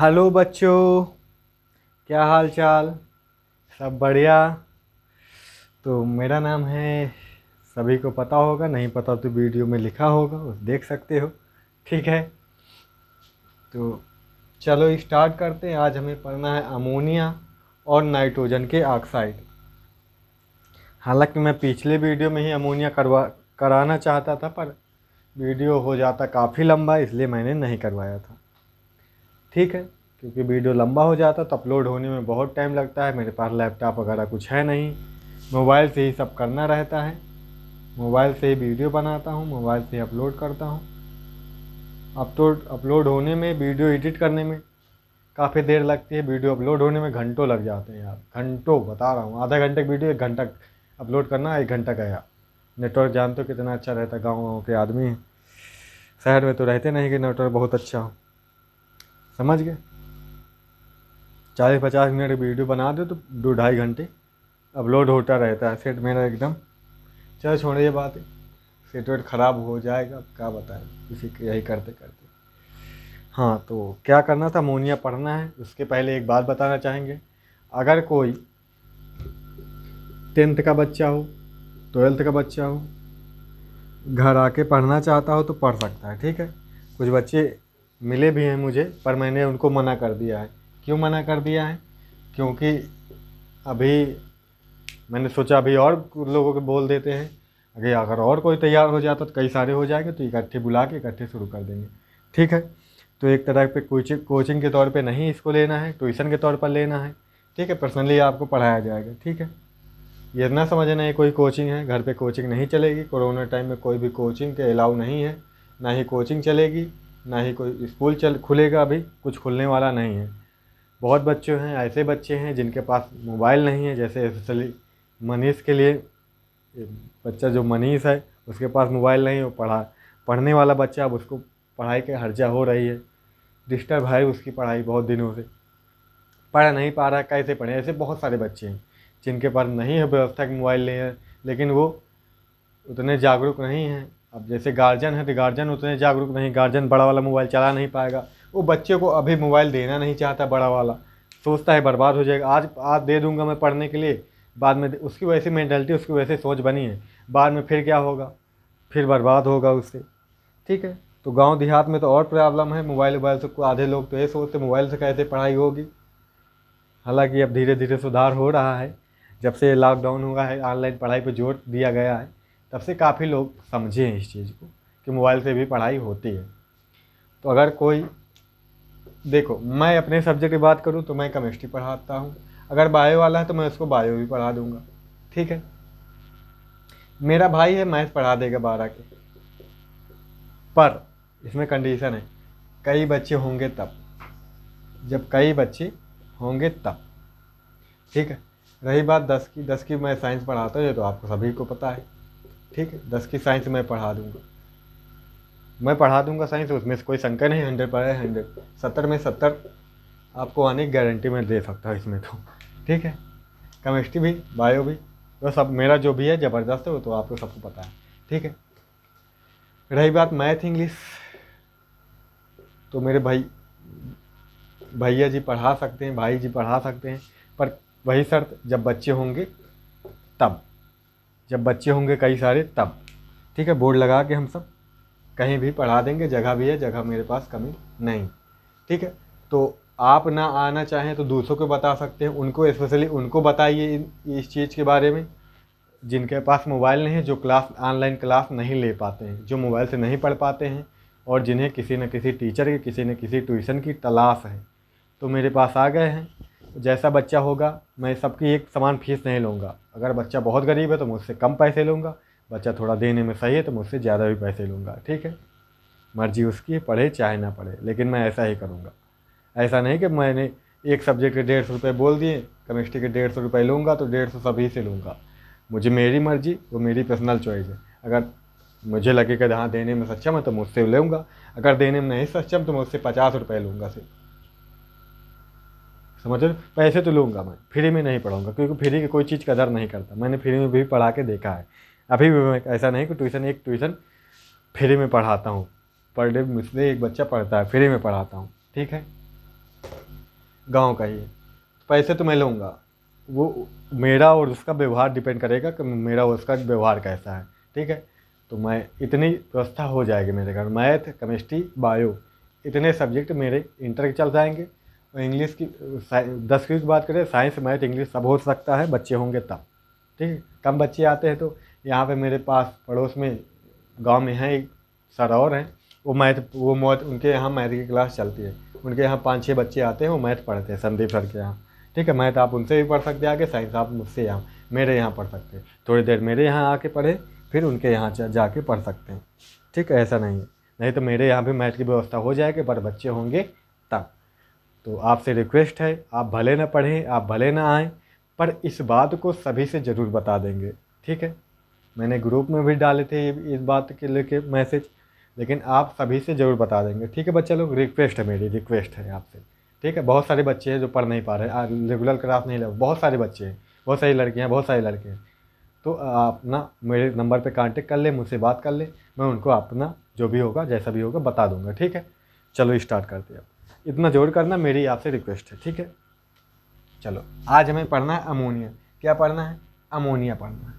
Hello बच्चों क्या हाल चाल सब बढ़िया तो मेरा नाम है सभी को पता होगा नहीं पता तो वीडियो में लिखा होगा उस देख सकते हो ठीक है तो चलो स्टार्ट करते हैं आज हमें पढ़ना है अमोनिया और नाइट्रोजन के ऑक्साइड हालांकि मैं पिछले वीडियो में ही अमोनिया करवा कराना चाहता था पर वीडियो हो जाता काफ़ी लंबा इसलिए मैंने नहीं करवाया था ठीक है क्योंकि वीडियो लंबा हो जाता तो अपलोड होने में बहुत टाइम लगता है मेरे पास लैपटॉप वगैरह कुछ है नहीं मोबाइल से ही सब करना रहता है मोबाइल से ही वीडियो बनाता हूँ मोबाइल से ही अपलोड करता हूँ अपलोड तो अपलोड होने में वीडियो एडिट करने में काफ़ी देर लगती है वीडियो अपलोड होने में घंटों लग जाते हैं यार घंटों बता रहा हूँ आधा घंटे वीडियो एक घंटा अपलोड करना एक घंटा गया नेटवर्क जानते हो कितना अच्छा रहता है गाँव के आदमी शहर में तो रहते नहीं कि नेटवर्क बहुत अच्छा हो समझ गए चालीस पचास मिनट वीडियो बना दो तो दो ढाई घंटे अपलोड होता रहता है सेट मेरा एकदम चलो छोड़े ये बात है सेट वेट ख़राब हो जाएगा क्या बताएं इसी यही करते करते हाँ तो क्या करना था अमोनिया पढ़ना है उसके पहले एक बात बताना चाहेंगे अगर कोई टेंथ का बच्चा हो ट्वेल्थ का बच्चा हो घर आके पढ़ना चाहता हो तो पढ़ सकता है ठीक है कुछ बच्चे मिले भी हैं मुझे पर मैंने उनको मना कर दिया है क्यों मना कर दिया है क्योंकि अभी मैंने सोचा अभी और लोगों को बोल देते हैं अगर अगर और कोई तैयार हो जाता तो कई सारे हो जाएंगे तो इकट्ठे बुला के इकट्ठे शुरू कर देंगे ठीक है तो एक तरह पे कोचिंग कोचिंग के तौर पे नहीं इसको लेना है ट्यूशन के तौर पर लेना है ठीक है पर्सनली आपको पढ़ाया जाएगा ठीक है ये ना समझना है कोई कोचिंग है घर पे कोचिंग नहीं चलेगी कोरोना टाइम में कोई भी कोचिंग के अलाउ नहीं है ना ही कोचिंग चलेगी ना ही कोई स्कूल चल खुलेगा अभी कुछ खुलने वाला नहीं है बहुत बच्चे हैं ऐसे बच्चे हैं जिनके पास मोबाइल नहीं है जैसे स्पेशली मनीष के लिए बच्चा जो मनीष है उसके पास मोबाइल नहीं हो पढ़ा पढ़ने वाला बच्चा अब उसको पढ़ाई के हर्जा हो रही है डिस्टर्ब है उसकी पढ़ाई बहुत दिनों से पढ़ नहीं पा रहा कैसे पढ़े ऐसे बहुत सारे बच्चे हैं जिनके पास नहीं है व्यवस्था के मोबाइल नहीं है लेकिन वो उतने जागरूक नहीं हैं अब जैसे गार्जियन है तो गार्जियन उतने जागरूक नहीं गार्जियन बड़ा वाला मोबाइल चला नहीं पाएगा वो बच्चे को अभी मोबाइल देना नहीं चाहता बड़ा वाला सोचता है बर्बाद हो जाएगा आज आज दे दूंगा मैं पढ़ने के लिए बाद में उसकी वजह से मैंटेलिटी उसकी वजह से सोच बनी है बाद में फिर क्या होगा फिर बर्बाद होगा उससे ठीक है तो गांव देहात में तो और प्रॉब्लम है मोबाइल वोबाइल से आधे लोग तो ये सोचते मोबाइल से कैसे पढ़ाई होगी हालांकि अब धीरे धीरे सुधार हो रहा है जब से लॉकडाउन हुआ है ऑनलाइन पढ़ाई पर जोर दिया गया है तब से काफ़ी लोग समझे हैं इस चीज़ को कि मोबाइल से भी पढ़ाई होती है तो अगर कोई देखो मैं अपने सब्जेक्ट की बात करूँ तो मैं केमिस्ट्री पढ़ाता हूँ अगर बायो वाला है तो मैं उसको बायो भी पढ़ा दूँगा ठीक है मेरा भाई है मैथ पढ़ा देगा बारह के पर इसमें कंडीशन है कई बच्चे होंगे तब जब कई बच्चे होंगे तब ठीक है रही बात दस की दस की मैं साइंस पढ़ाता हूँ ये तो आपको सभी को पता है ठीक है दस की साइंस मैं पढ़ा दूंगा मैं पढ़ा दूँगा साइंस उसमें से कोई शंका नहीं हंड्रेड पर है हंड्रेड सत्तर में सत्तर आपको आने की गारंटी मैं दे सकता हूँ इसमें तो ठीक है केमिस्ट्री भी बायो भी वो सब मेरा जो भी है ज़बरदस्त है वो तो आपको सबको पता है ठीक है रही बात मैथ इंग्लिश तो मेरे भाई भैया जी पढ़ा सकते हैं भाई जी पढ़ा सकते हैं पर वही शर्त जब बच्चे होंगे तब जब बच्चे होंगे कई सारे तब ठीक है बोर्ड लगा के हम सब कहीं भी पढ़ा देंगे जगह भी है जगह मेरे पास कमी नहीं ठीक है तो आप ना आना चाहें तो दूसरों को बता सकते हैं उनको स्पेशली उनको बताइए इस चीज़ के बारे में जिनके पास मोबाइल नहीं है जो क्लास ऑनलाइन क्लास नहीं ले पाते हैं जो मोबाइल से नहीं पढ़ पाते हैं और जिन्हें किसी न किसी टीचर की किसी न किसी ट्यूशन की तलाश है तो मेरे पास आ गए हैं जैसा बच्चा होगा मैं सबकी एक समान फीस नहीं लूँगा अगर बच्चा बहुत गरीब है तो मुझसे कम पैसे लूँगा बच्चा थोड़ा देने में सही है तो मुझसे ज़्यादा भी पैसे लूँगा ठीक है मर्जी उसकी पढ़े चाहे ना पढ़े लेकिन मैं ऐसा ही करूँगा ऐसा नहीं कि मैंने एक सब्जेक्ट के डेढ़ सौ रुपये बोल दिए केमिस्ट्री के डेढ़ सौ रुपये लूँगा तो डेढ़ सौ सभी से लूँगा मुझे मेरी मर्जी वो मेरी पर्सनल चॉइस है अगर मुझे कि हाँ देने में सक्षम है तो मुझसे लूँगा अगर देने में नहीं सक्षम तो मैं उससे पचास रुपये लूँगा सिर्फ समझ पैसे तो लूँगा मैं फ्री में नहीं पढ़ाऊँगा क्योंकि फ्री की कोई चीज़ कदर नहीं करता मैंने फ्री में भी पढ़ा के देखा है अभी भी मैं ऐसा नहीं कि ट्यूशन एक ट्यूशन फ्री में पढ़ाता हूँ पर डे मुझसे एक बच्चा पढ़ता है फ्री में पढ़ाता हूँ ठीक है गाँव का ही पैसे तो मैं लूँगा वो मेरा और उसका व्यवहार डिपेंड करेगा कि मेरा और उसका व्यवहार कैसा है ठीक है तो मैं इतनी व्यवस्था हो जाएगी मेरे घर मैथ केमिस्ट्री बायो इतने सब्जेक्ट मेरे इंटर के चल जाएंगे तो इंग्लिश की दस की बात करें साइंस मैथ इंग्लिश सब हो सकता है बच्चे होंगे तब ठीक है कम बच्चे आते हैं तो यहाँ पे मेरे पास पड़ोस में गांव में है एक सर और हैं वो मैथ वो मौत उनके यहाँ मैथ की क्लास चलती है उनके यहाँ पाँच छः बच्चे आते हैं वो मैथ पढ़ते हैं संदीप सर के यहाँ ठीक है मैथ आप उनसे भी पढ़ सकते आगे साइंस आप मुझसे यहाँ मेरे यहाँ पढ़ सकते हैं थोड़ी देर मेरे यहाँ आके पढ़े फिर उनके यहाँ जाके पढ़ सकते हैं ठीक है ऐसा नहीं है नहीं तो मेरे यहाँ भी मैथ की व्यवस्था हो जाएगी पर बच्चे होंगे तो आपसे रिक्वेस्ट है आप भले ना पढ़ें आप भले ना आएँ पर इस बात को सभी से ज़रूर बता देंगे ठीक है मैंने ग्रुप में भी डाले थे इस बात के लेके मैसेज लेकिन आप सभी से ज़रूर बता देंगे ठीक है बच्चे लोग रिक्वेस्ट है मेरी रिक्वेस्ट है आपसे ठीक है बहुत सारे बच्चे हैं जो पढ़ नहीं पा रहे हैं रेगुलर क्लास नहीं ले बहुत सारे बच्चे हैं बहुत सारी लड़कियाँ हैं बहुत सारे लड़के हैं तो आप ना मेरे नंबर पे कांटेक्ट कर ले मुझसे बात कर ले मैं उनको अपना जो भी होगा जैसा भी होगा बता दूंगा ठीक है चलो स्टार्ट करते हैं इतना जोर करना मेरी आपसे रिक्वेस्ट है ठीक है चलो आज हमें पढ़ना है अमोनिया क्या पढ़ना है अमोनिया पढ़ना है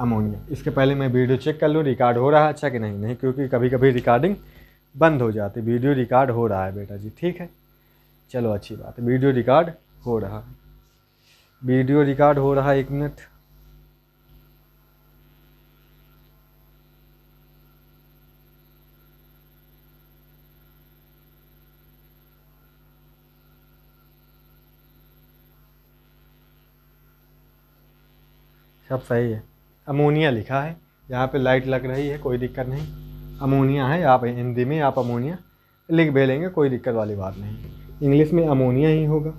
अमोनिया इसके पहले मैं वीडियो चेक कर लूँ रिकॉर्ड हो रहा है अच्छा कि नहीं नहीं क्योंकि कभी कभी रिकॉर्डिंग बंद हो जाती वीडियो रिकॉर्ड हो रहा है बेटा जी ठीक है चलो अच्छी बात है वीडियो रिकॉर्ड हो रहा है वीडियो रिकॉर्ड हो रहा है एक मिनट सब सही है अमोनिया लिखा है यहाँ पे लाइट लग रही है कोई दिक्कत नहीं अमोनिया है आप हिंदी में आप अमोनिया लिख भी लेंगे कोई दिक्कत वाली बात नहीं इंग्लिश में अमोनिया ही होगा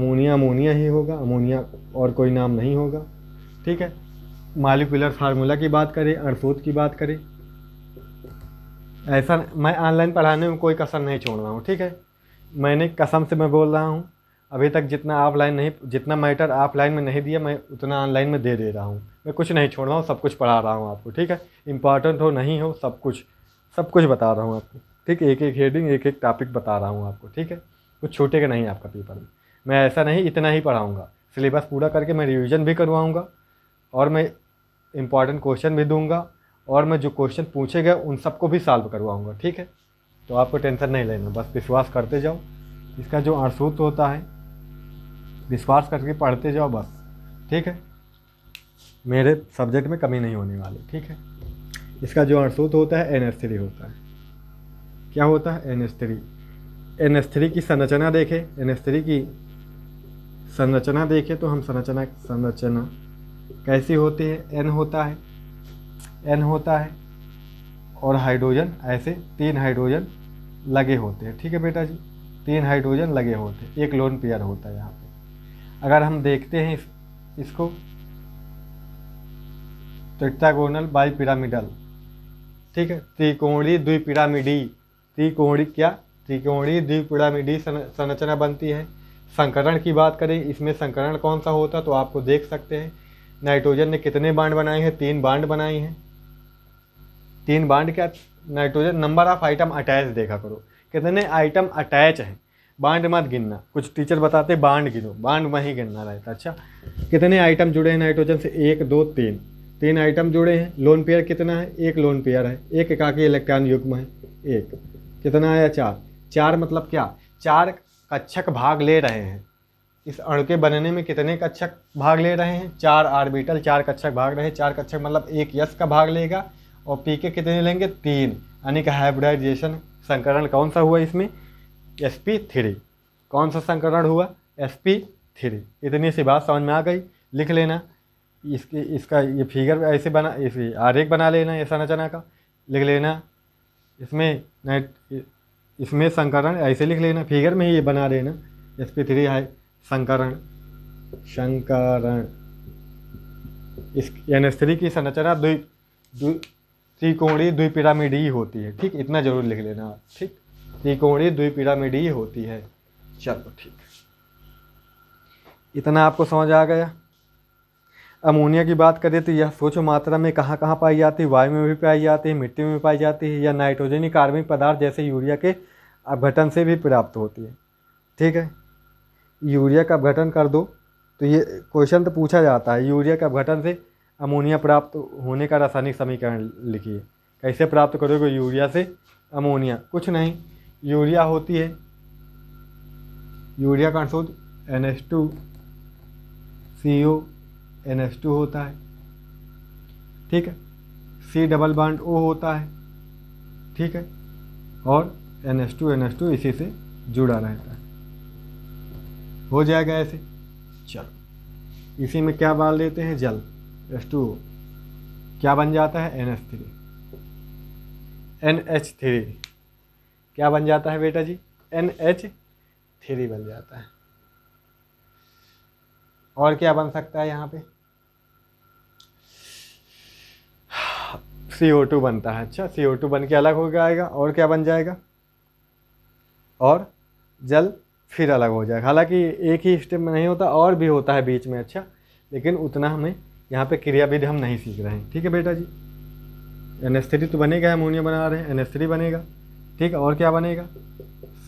अमोनिया अमोनिया ही होगा अमोनिया और कोई नाम नहीं होगा ठीक है मालिकुलर फार्मूला की बात करें अड़सूद की बात करें ऐसा मैं ऑनलाइन पढ़ाने में कोई कसर नहीं छोड़ रहा हूँ ठीक है मैंने कसम से मैं बोल रहा हूँ अभी तक जितना ऑफलाइन नहीं जितना मैटर ऑफलाइन में नहीं दिया मैं उतना ऑनलाइन में दे दे रहा हूँ मैं कुछ नहीं छोड़ रहा हूँ सब कुछ पढ़ा रहा हूँ आपको ठीक है इंपॉर्टेंट हो नहीं हो सब कुछ सब कुछ बता रहा हूँ आपको ठीक एक एक हेडिंग एक एक टॉपिक बता रहा हूँ आपको ठीक है कुछ छूटेगा नहीं आपका पेपर में मैं ऐसा नहीं इतना ही पढ़ाऊँगा सिलेबस पूरा करके मैं रिविज़न भी करवाऊँगा और मैं इम्पॉर्टेंट क्वेश्चन भी दूँगा और मैं जो क्वेश्चन पूछे गए उन सबको भी सॉल्व करवाऊँगा ठीक है तो आपको टेंशन नहीं लेना बस विश्वास करते जाओ इसका जो अड़सूत होता है विश्वास करके पढ़ते जाओ बस ठीक है मेरे सब्जेक्ट में कमी नहीं होने वाली ठीक है इसका जो अणसूत होता है एन एस थ्री होता है क्या होता है N S three N S three की संरचना देखें एन एस थ्री की संरचना देखें तो हम संरचना संरचना कैसी होती है एन होता है एन होता है और हाइड्रोजन ऐसे तीन हाइड्रोजन लगे होते हैं ठीक है बेटा जी तीन हाइड्रोजन लगे होते हैं एक लोन पेयर होता है यहाँ अगर हम देखते हैं इस, इसको तो बाई पिरामिडल ठीक है त्रिकोणी द्विपिरामिडी त्रिकोणी क्या त्रिकोणी द्विपिरामिडी संरचना बनती है संकरण की बात करें इसमें संकरण कौन सा होता तो आपको देख सकते हैं नाइट्रोजन ने कितने बांड बनाए हैं तीन बांड बनाए हैं तीन बांड क्या nitrogen number of atom attach देखा करो कितने आइटम अटैच हैं बांड मत गिनना कुछ टीचर बताते बांड गिनो बांड वहीं गिनना रहता अच्छा कितने आइटम जुड़े हैं नाइट्रोजन से एक दो तीन तीन आइटम जुड़े हैं लोन पेयर कितना है एक लोन पेयर है एक एकाकी इलेक्ट्रॉन युग्म है एक कितना आया चार चार मतलब क्या चार कक्षक भाग ले रहे हैं इस अणु के बनने में कितने कक्षक भाग ले रहे हैं चार आर्बिटल चार कक्षक भाग रहे हैं चार कक्षक मतलब एक यस का भाग लेगा और पी के कितने लेंगे तीन यानी कि हाइब्रिडाइजेशन संकरण कौन सा हुआ इसमें एस पी थ्री कौन सा संकरण हुआ एस पी थ्री इतनी सी बात समझ में आ गई लिख लेना इसकी इसका ये फिगर ऐसे बना आर आरेख बना लेना ये संरचना का लिख लेना इसमें इसमें संकरण ऐसे लिख लेना फिगर में ही ये बना लेना एस पी थ्री है संकरण संकरण इस एन एस थ्री की संरचना द्वि द्वि पिरामिड ही होती है ठीक इतना जरूर लिख लेना ठीक त्रिकोणीय द्विपिरामिड ही होती है चलो ठीक इतना आपको समझ आ गया अमोनिया की बात करें तो यह सोच मात्रा में कहाँ कहाँ पाई जाती है वायु में भी पाई जाती है मिट्टी में भी पाई जाती है या नाइट्रोजनी कार्बनिक पदार्थ जैसे यूरिया के अपघटन से भी प्राप्त होती है ठीक है यूरिया का अपघटन कर दो तो ये क्वेश्चन तो पूछा जाता है यूरिया के अपघटन से अमोनिया प्राप्त होने का रासायनिक समीकरण लिखिए कैसे प्राप्त करोगे यूरिया से अमोनिया कुछ नहीं यूरिया होती है यूरिया का शोध N S two C O N S two होता है ठीक है सी डबल बाड ओ होता है ठीक है और N S two N S two इसी से जुड़ा रहता है हो जाएगा ऐसे चलो इसी में क्या बाल देते हैं जल एस टू क्या बन जाता है N S three N H three क्या बन जाता है बेटा जी एन एच थ्री बन जाता है और क्या बन सकता है यहाँ पे सी ओ टू बनता है अच्छा सी ओ टू बन के अलग हो जाएगा और क्या बन जाएगा और जल फिर अलग हो जाएगा हालांकि एक ही स्टेप में नहीं होता और भी होता है बीच में अच्छा लेकिन उतना हमें यहाँ पे विधि हम नहीं सीख रहे हैं ठीक है बेटा जी एन एस थ्री तो बनेगा अमोनिया बना रहे हैं एन एस थ्री बनेगा ठीक है और क्या बनेगा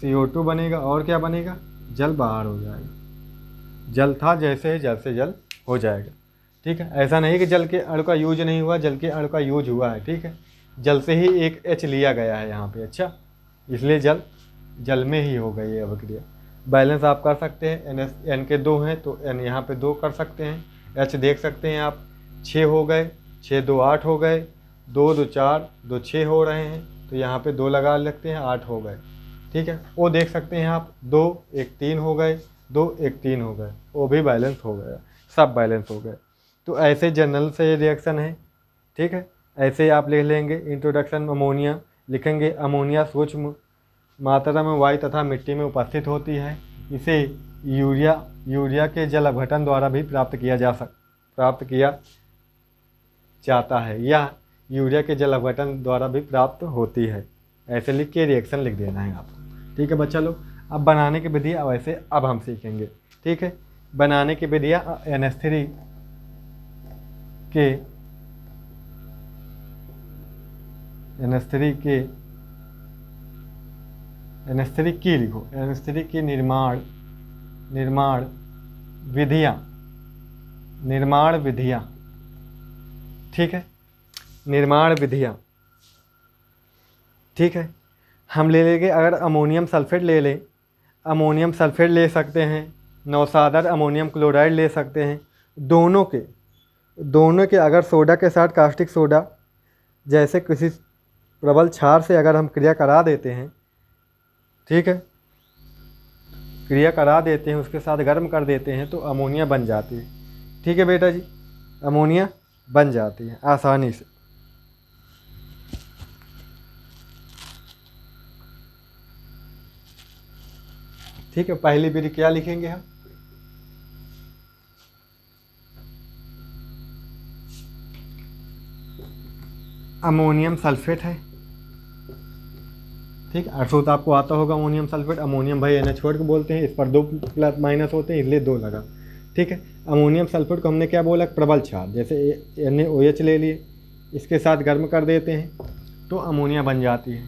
सी ओ टू बनेगा और क्या बनेगा जल बाहर हो जाएगा जल था जैसे ही जल से जल हो जाएगा ठीक है ऐसा नहीं कि जल के अण का यूज नहीं हुआ जल के अण का यूज हुआ है ठीक है जल से ही एक एच लिया गया है यहाँ पे अच्छा इसलिए जल जल में ही हो गई ये अभिक्रिया बैलेंस आप कर सकते हैं एन एस एन के दो हैं तो एन यहाँ पे दो कर सकते हैं एच देख सकते हैं आप छः हो गए छः दो आठ हो गए दो दो चार दो छः हो रहे हैं तो यहाँ पे दो लगा लगते हैं आठ हो गए ठीक है वो देख सकते हैं आप दो एक तीन हो गए दो एक तीन हो गए वो भी बैलेंस हो गया सब बैलेंस हो गए तो ऐसे जनरल से रिएक्शन है ठीक है ऐसे आप लिख लेंगे इंट्रोडक्शन अमोनिया लिखेंगे अमोनिया सूक्ष्म मात्रा में वायु तथा मिट्टी में उपस्थित होती है इसे यूरिया यूरिया के जल अघटन द्वारा भी प्राप्त किया जा सक प्राप्त किया जाता है या यूरिया के जल अपघटन द्वारा भी प्राप्त होती है ऐसे लिख के रिएक्शन लिख देना है आपको ठीक है बच्चा लोग अब बनाने की विधि अब ऐसे अब हम सीखेंगे ठीक है बनाने की विधिया एन एस थ्री के एन एस थ्री के एन एस थ्री की लिखो एन एस थ्री की निर्माण निर्माण विधियाँ निर्माण विधियाँ ठीक है निर्माण विधियाँ ठीक है हम ले लेंगे अगर अमोनियम सल्फेट ले लें अमोनियम सल्फेट ले सकते हैं नौसादर अमोनियम क्लोराइड ले सकते हैं दोनों के दोनों के अगर सोडा के साथ कास्टिक सोडा जैसे किसी प्रबल क्षार से अगर हम क्रिया करा देते हैं ठीक है क्रिया करा देते हैं उसके साथ गर्म कर देते हैं तो अमोनिया बन जाती है ठीक है बेटा जी अमोनिया बन जाती है आसानी से ठीक है पहली बीरी क्या लिखेंगे हम अमोनियम सल्फेट है ठीक अर्थो तो आपको आता होगा अमोनियम सल्फेट अमोनियम भाई एन एच फोर को बोलते हैं इस पर दो प्लस माइनस होते हैं इसलिए दो लगा ठीक है अमोनियम सल्फेट को हमने क्या बोला प्रबल क्षार जैसे एन ओ एच ले लिए इसके साथ गर्म कर देते हैं तो अमोनिया बन जाती है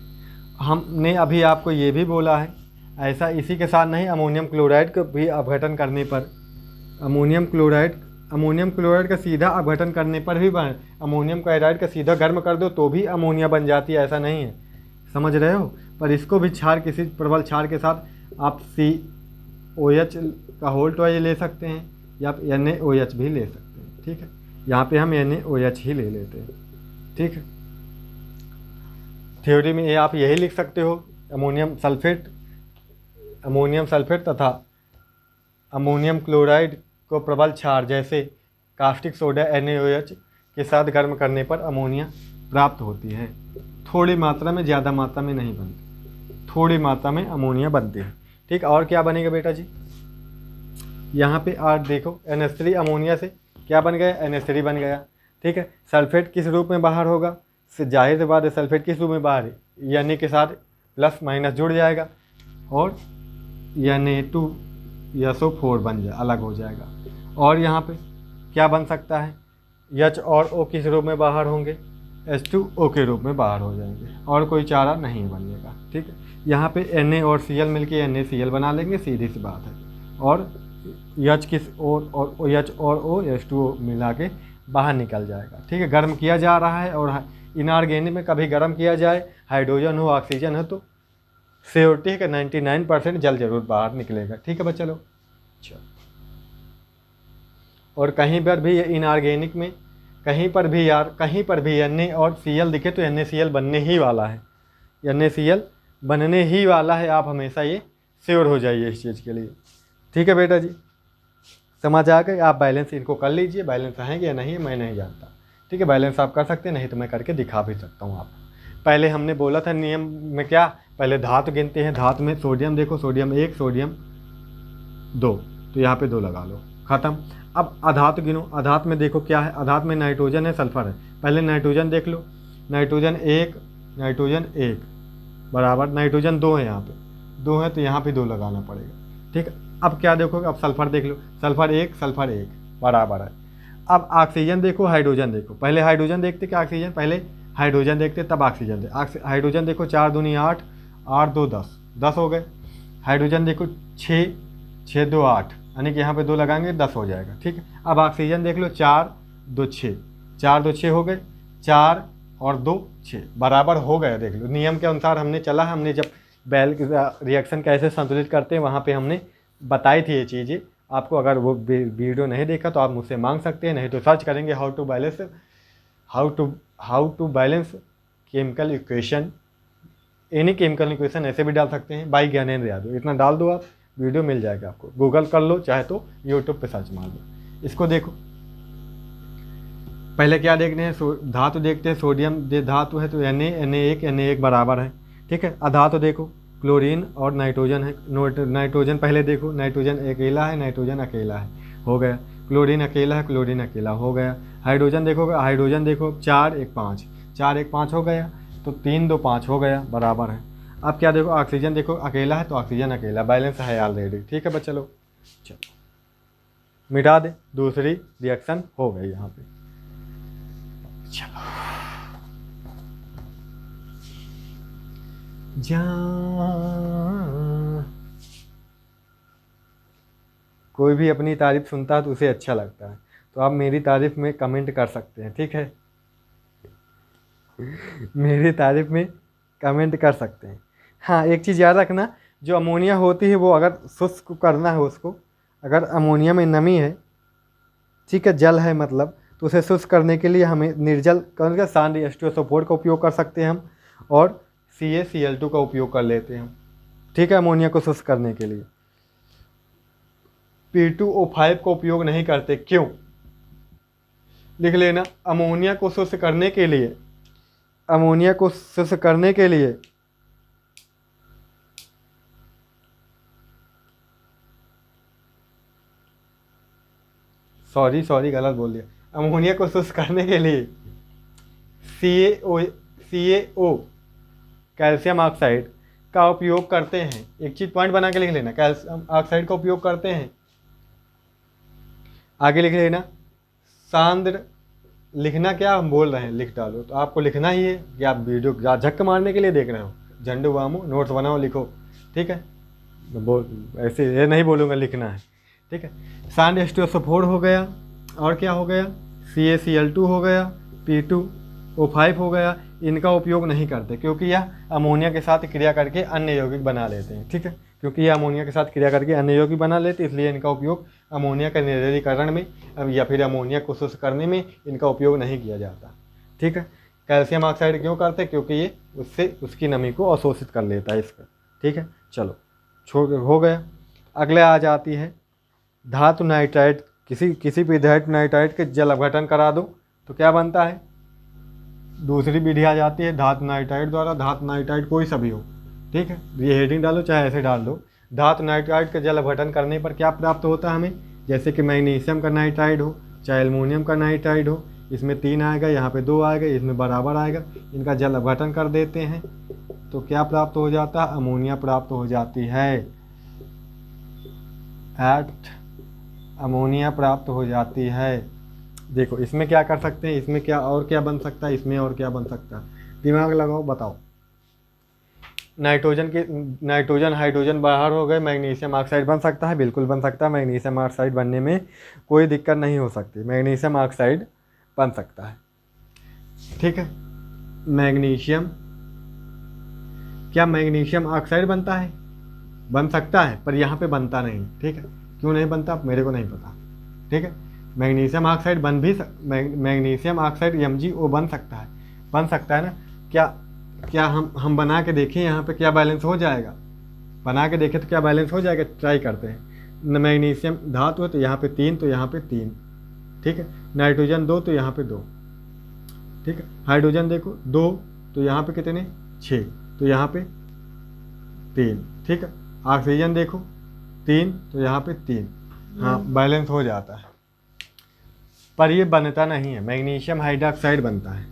हमने अभी आपको ये भी बोला है ऐसा इसी के साथ नहीं अमोनियम क्लोराइड का भी अपघटन करने पर अमोनियम क्लोराइड अमोनियम क्लोराइड का सीधा अपघटन करने पर भी बन अमोनियम क्लोराइड का सीधा गर्म कर दो तो भी अमोनिया बन जाती है ऐसा नहीं है समझ रहे हो पर इसको भी छार किसी प्रबल छार के साथ आप सी ओ एच का होल टॉय ले सकते हैं या आप एन ए ओ एच भी ले सकते हैं ठीक है यहाँ पे हम एन ए ओ एच ही ले लेते हैं ठीक है थ्योरी में ये आप यही लिख सकते हो अमोनियम सल्फेट अमोनियम सल्फेट तथा अमोनियम क्लोराइड को प्रबल क्षार जैसे कास्टिक सोडा एन के साथ गर्म करने पर अमोनिया प्राप्त होती है थोड़ी मात्रा में ज़्यादा मात्रा में नहीं बनती थोड़ी मात्रा में अमोनिया बनती है ठीक और क्या बनेगा बेटा जी यहाँ पे आठ देखो एन अमोनिया से क्या बन गया एन बन गया ठीक है सल्फेट किस रूप में बाहर होगा जाहिर बात है सल्फेट किस रूप में बाहर यानी के साथ प्लस माइनस जुड़ जाएगा और या ने टू यस ओ फोर बन जाए अलग हो जाएगा और यहाँ पे क्या बन सकता है यच और ओ किस रूप में बाहर होंगे एच टू ओ के रूप में बाहर हो जाएंगे और कोई चारा नहीं बनेगा ठीक है यहाँ पे एन ए और सी एल मिल के एन ए सी एल बना लेंगे सीधी सी बात है और यच किस और और यच और ओ एच टू ओ मिला के बाहर निकल जाएगा ठीक है गर्म किया जा रहा है और इनारगेनी में कभी गर्म किया जाए हाइड्रोजन हो ऑक्सीजन हो तो सेयोरिटी है कि 99 परसेंट जल जरूर बाहर निकलेगा ठीक है बच्चा लोग चलो और कहीं पर भी इनऑर्गेनिक में कहीं पर भी यार कहीं पर भी एन और सी दिखे तो एन बनने ही वाला है एन बनने ही वाला है आप हमेशा ये श्योर हो जाइए इस चीज़ के लिए ठीक है बेटा जी समझ आ गए आप बैलेंस इनको कर लीजिए बैलेंस आएंगे या नहीं मैं नहीं जानता ठीक है बैलेंस आप कर सकते हैं नहीं तो मैं करके दिखा भी सकता हूँ आपको पहले हमने बोला था नियम में क्या पहले धातु गिनते हैं धातु में सोडियम देखो सोडियम एक सोडियम दो तो यहाँ पे दो लगा लो ख़त्म अब अधातु गिनो अधात में देखो क्या है अधात में नाइट्रोजन है सल्फर है पहले नाइट्रोजन देख लो नाइट्रोजन एक नाइट्रोजन एक बराबर नाइट्रोजन दो है यहाँ पे दो है तो यहाँ पे दो लगाना पड़ेगा ठीक अब क्या देखो अब सल्फर देख लो सल्फर एक सल्फर एक बराबर है अब ऑक्सीजन देखो हाइड्रोजन देखो पहले हाइड्रोजन देखते क्या ऑक्सीजन पहले हाइड्रोजन देखते तब ऑक्सीजन दे हाइड्रोजन देखो चार दूनी आठ आठ दो दस दस हो गए हाइड्रोजन देखो छः छः दो आठ यानी कि यहाँ पे दो लगाएंगे दस हो जाएगा ठीक है अब ऑक्सीजन देख लो चार दो छः चार दो छः हो गए चार और दो छः बराबर हो गया देख लो नियम के अनुसार हमने चला हमने जब बैल रिएक्शन कैसे संतुलित करते हैं वहाँ पर हमने बताई थी ये चीज़ें आपको अगर वो वीडियो नहीं देखा तो आप मुझसे मांग सकते हैं नहीं तो सर्च करेंगे how to balance how to how to balance chemical equation any chemical equation ऐसे भी डाल सकते हैं बाई ज्ञानेन्द्र यादव इतना डाल दो आप वीडियो मिल जाएगा आपको गूगल कर लो चाहे तो यूट्यूब पे सर्च मार लो इसको देखो पहले क्या देखते हैं धातु देखते हैं सोडियम दे धातु है तो एन एन ए एक एन ए एक बराबर है ठीक है अधातु देखो क्लोरीन और नाइट्रोजन है नाइट्रोजन पहले देखो नाइट्रोजन अकेला है नाइट्रोजन अकेला है हो गया क्लोरीन अकेला है क्लोरीन अकेला हो गया हाइड्रोजन देखो हाइड्रोजन देखो चार एक पाँच चार एक पाँच हो गया तो तीन दो पाँच हो गया बराबर है अब क्या देखो ऑक्सीजन देखो अकेला है तो ऑक्सीजन अकेला बैलेंस है ऑलरेडी ठीक है बच्चा लोग चलो मिटा दे दूसरी रिएक्शन हो गई यहाँ पे चलो जा कोई भी अपनी तारीफ सुनता है तो उसे अच्छा लगता है तो आप मेरी तारीफ़ में कमेंट कर सकते हैं ठीक है मेरी तारीफ़ में कमेंट कर सकते हैं हाँ एक चीज़ याद रखना जो अमोनिया होती है वो अगर शुष्क करना है उसको अगर अमोनिया में नमी है ठीक है जल है मतलब तो उसे शुष्क करने के लिए हमें निर्जल कौन का सान एस टू का उपयोग कर सकते हैं हम और सी ए सी एल टू का उपयोग कर लेते हैं ठीक है अमोनिया को शुष्क करने के लिए पी टू ओ फाइव का उपयोग नहीं करते क्यों लिख लेना अमोनिया को शुष्क करने के लिए अमोनिया को शुष्क करने के लिए सॉरी सॉरी गलत बोल दिया अमोनिया को शुष्क करने के लिए सी ए ओ सी ए ओ कैल्शियम ऑक्साइड का उपयोग करते हैं एक चीज़ पॉइंट बना के लिख लेना कैल्शियम ऑक्साइड का उपयोग करते हैं आगे लिख लेना सांद्र लिखना क्या हम बोल रहे हैं लिख डालो तो आपको लिखना ही है कि आप वीडियो झक्क मारने के लिए देख रहे हो झंडू वामो नोट्स बनाओ लिखो ठीक है बोल ऐसे ये नहीं बोलूँगा लिखना है ठीक है सांड फोर हो गया और क्या हो गया सी ए सी एल टू हो गया पी टू ओ फाइव हो गया इनका उपयोग नहीं करते क्योंकि यह अमोनिया के साथ क्रिया करके अन्य यौगिक बना लेते हैं ठीक है क्योंकि यह अमोनिया के साथ क्रिया करके अन्य यौगिक बना लेते हैं इसलिए इनका उपयोग अमोनिया के निर्जलीकरण में या फिर अमोनिया को शुष्क करने में इनका उपयोग नहीं किया जाता ठीक है कैल्शियम ऑक्साइड क्यों करते हैं क्योंकि ये उससे उसकी नमी को अवशोषित कर लेता है इसका ठीक है चलो छोड़ हो गया अगले आ जाती है धातु नाइट्राइड किसी किसी भी धातु नाइट्राइड के जल अपघटन करा दो तो क्या बनता है दूसरी विधि आ जाती है धात नाइट्राइड द्वारा धात नाइट्राइड कोई सभी हो ठीक है तो ये हेडिंग डालो चाहे ऐसे डाल दो धात नाइट्राइड का जल अपघटन करने पर क्या प्राप्त होता है हमें जैसे कि मैग्नीशियम का नाइट्राइड हो चाहे एलमोनियम का नाइट्राइड हो इसमें तीन आएगा यहाँ पे दो आएगा इसमें बराबर आएगा इनका जल अपघटन कर देते हैं तो क्या प्राप्त हो जाता है अमोनिया प्राप्त हो जाती है एट अमोनिया प्राप्त हो जाती है देखो इसमें क्या कर सकते हैं इसमें क्या और क्या बन सकता है इसमें और क्या बन सकता है दिमाग लगाओ बताओ नाइट्रोजन के नाइट्रोजन हाइड्रोजन बाहर हो गए मैग्नीशियम ऑक्साइड बन सकता है बिल्कुल बन सकता है मैग्नीशियम ऑक्साइड बनने में कोई दिक्कत नहीं हो सकती मैग्नीशियम ऑक्साइड बन सकता है ठीक है मैग्नीशियम क्या मैग्नीशियम ऑक्साइड बनता है बन सकता है पर यहाँ पे बनता नहीं ठीक है क्यों नहीं बनता मेरे को नहीं पता ठीक है मैग्नीशियम ऑक्साइड बन भी मैग्नीशियम ऑक्साइड एम वो बन सकता है बन सकता है ना क्या क्या हम हम बना के देखें यहाँ पे क्या बैलेंस हो जाएगा बना के देखें तो क्या बैलेंस हो जाएगा ट्राई करते हैं न मैग्नीशियम धातु है तो यहाँ पे तीन तो यहाँ पे तीन ठीक है नाइट्रोजन दो तो यहाँ पे दो ठीक है हाइड्रोजन देखो दो तो यहाँ पे कितने छः तो यहाँ पे तीन ठीक है ऑक्सीजन देखो तीन तो यहाँ पे तीन हाँ बैलेंस हम्म। हो जाता है पर ये बनता नहीं है मैग्नीशियम हाइड्रोक्साइड बनता है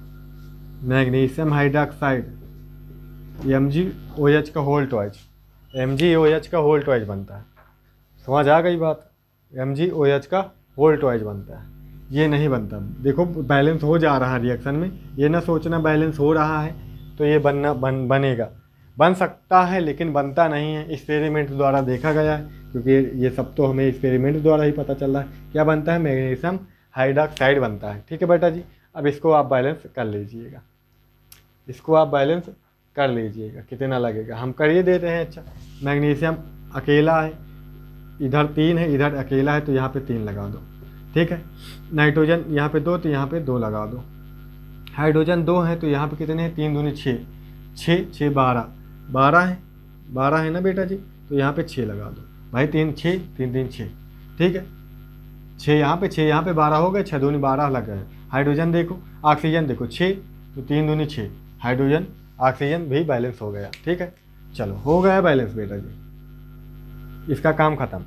magnesium hydroxide M G O H का होल टॉइज एम जी ओ एच का होल टॉइज बनता है समझ आ गई बात एम जी ओ एच का होल टॉइज बनता है ये नहीं बनता देखो बैलेंस हो जा रहा है रिएक्शन में ये ना सोचना बैलेंस हो रहा है तो ये बनना बन बनेगा बन सकता है लेकिन बनता नहीं है एक्सपेरिमेंट द्वारा देखा गया है क्योंकि ये सब तो हमें एक्सपेरिमेंट द्वारा ही पता चल रहा है क्या बनता है मैग्नीशियम हाइड्रॉक्साइड बनता है ठीक है बेटा जी अब इसको आप बैलेंस कर लीजिएगा इसको आप बैलेंस कर लीजिएगा कितना लगेगा हम कर ये दे रहे हैं अच्छा मैग्नीशियम अकेला है इधर तीन है इधर अकेला है तो यहाँ पे तीन लगा दो ठीक है नाइट्रोजन यहाँ पे दो तो यहाँ पे दो लगा दो हाइड्रोजन दो है तो यहाँ पे कितने हैं तीन दोनों छः छः छः बारह बारह है बारह है ना बेटा जी तो यहाँ पे छः लगा दो भाई तीन छः तीन तीन छः ठीक है छः यहाँ पे छः यहाँ पे बारह हो गए छः दूनी बारह लग गए हाइड्रोजन देखो ऑक्सीजन देखो छः तो तीन दूनी छः हाइड्रोजन ऑक्सीजन भी बैलेंस हो गया ठीक है चलो हो गया बैलेंस बेटा जी इसका काम ख़त्म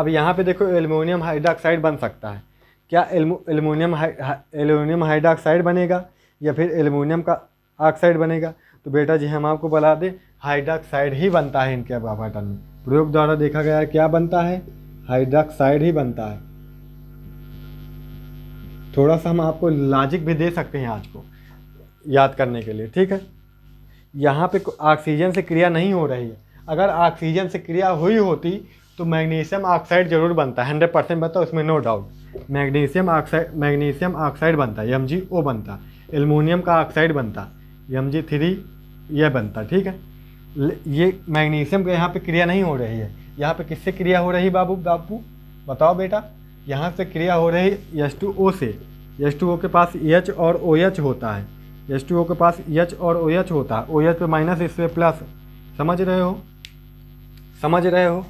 अब यहाँ पे देखो एलमोनियम हाइड्रोक्साइड बन सकता है क्या एलमोनियम एल्यूमिनियम हाइड्रोक्साइड बनेगा या फिर एलमोनियम का ऑक्साइड बनेगा तो बेटा जी हम आपको बता दें हाइड्रोक्साइड ही बनता है इनके अपाटन में प्रयोग द्वारा देखा गया क्या बनता है हाइड्रोक्साइड ही बनता है थोड़ा सा हम आपको लॉजिक भी दे सकते हैं आज को याद करने के लिए ठीक है यहाँ पे ऑक्सीजन से क्रिया नहीं हो रही है अगर ऑक्सीजन से क्रिया हुई होती तो मैग्नीशियम ऑक्साइड जरूर बनता है हंड्रेड परसेंट बनता उसमें no doubt magnesium oxide magnesium oxide बनता है एम जी ओ बनता एलमोनियम का ऑक्साइड बनता एम जी थ्री यह बनता ठीक है ये मैग्नीशियम का यहाँ पे क्रिया नहीं हो रही है यहाँ पे किससे क्रिया हो रही बाबू बापू बताओ बेटा यहाँ से क्रिया हो रही एच टू ओ से एस टू ओ के पास एच और ओ एच होता है एस टू ओ के पास एच और ओ एच होता है ओ एच पे माइनस इस पर प्लस समझ रहे हो समझ रहे हो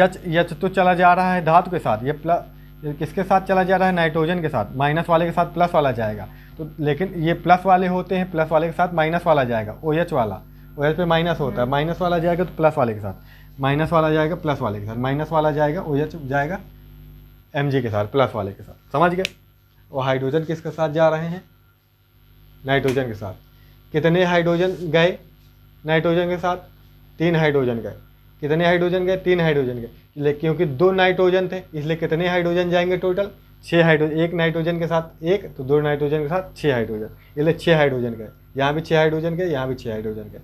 यच यच तो चला जा रहा है धातु के साथ ये प्लस किसके साथ चला जा रहा है नाइट्रोजन के साथ माइनस वाले के साथ प्लस वाला जाएगा तो लेकिन ये प्लस वाले होते हैं प्लस वाले के साथ माइनस वाला जाएगा ओ एच वाला ओ एच पे माइनस होता है माइनस वाला जाएगा तो प्लस वाले के साथ माइनस वाला जाएगा प्लस वाले के साथ माइनस वाला जाएगा ओ एच जाएगा एम के साथ प्लस वाले के साथ समझ गए और हाइड्रोजन किसके साथ जा रहे हैं नाइट्रोजन के साथ कितने हाइड्रोजन गए नाइट्रोजन के साथ तीन हाइड्रोजन गए कितने हाइड्रोजन गए तीन हाइड्रोजन गए क्योंकि दो नाइट्रोजन थे इसलिए कितने हाइड्रोजन जाएंगे टोटल छः हाइड्रोजन एक नाइट्रोजन के साथ एक तो दो नाइट्रोजन के साथ छः हाइड्रोजन इसलिए छः हाइड्रोजन गए यहाँ भी छः हाइड्रोजन गए यहाँ भी छः हाइड्रोजन गए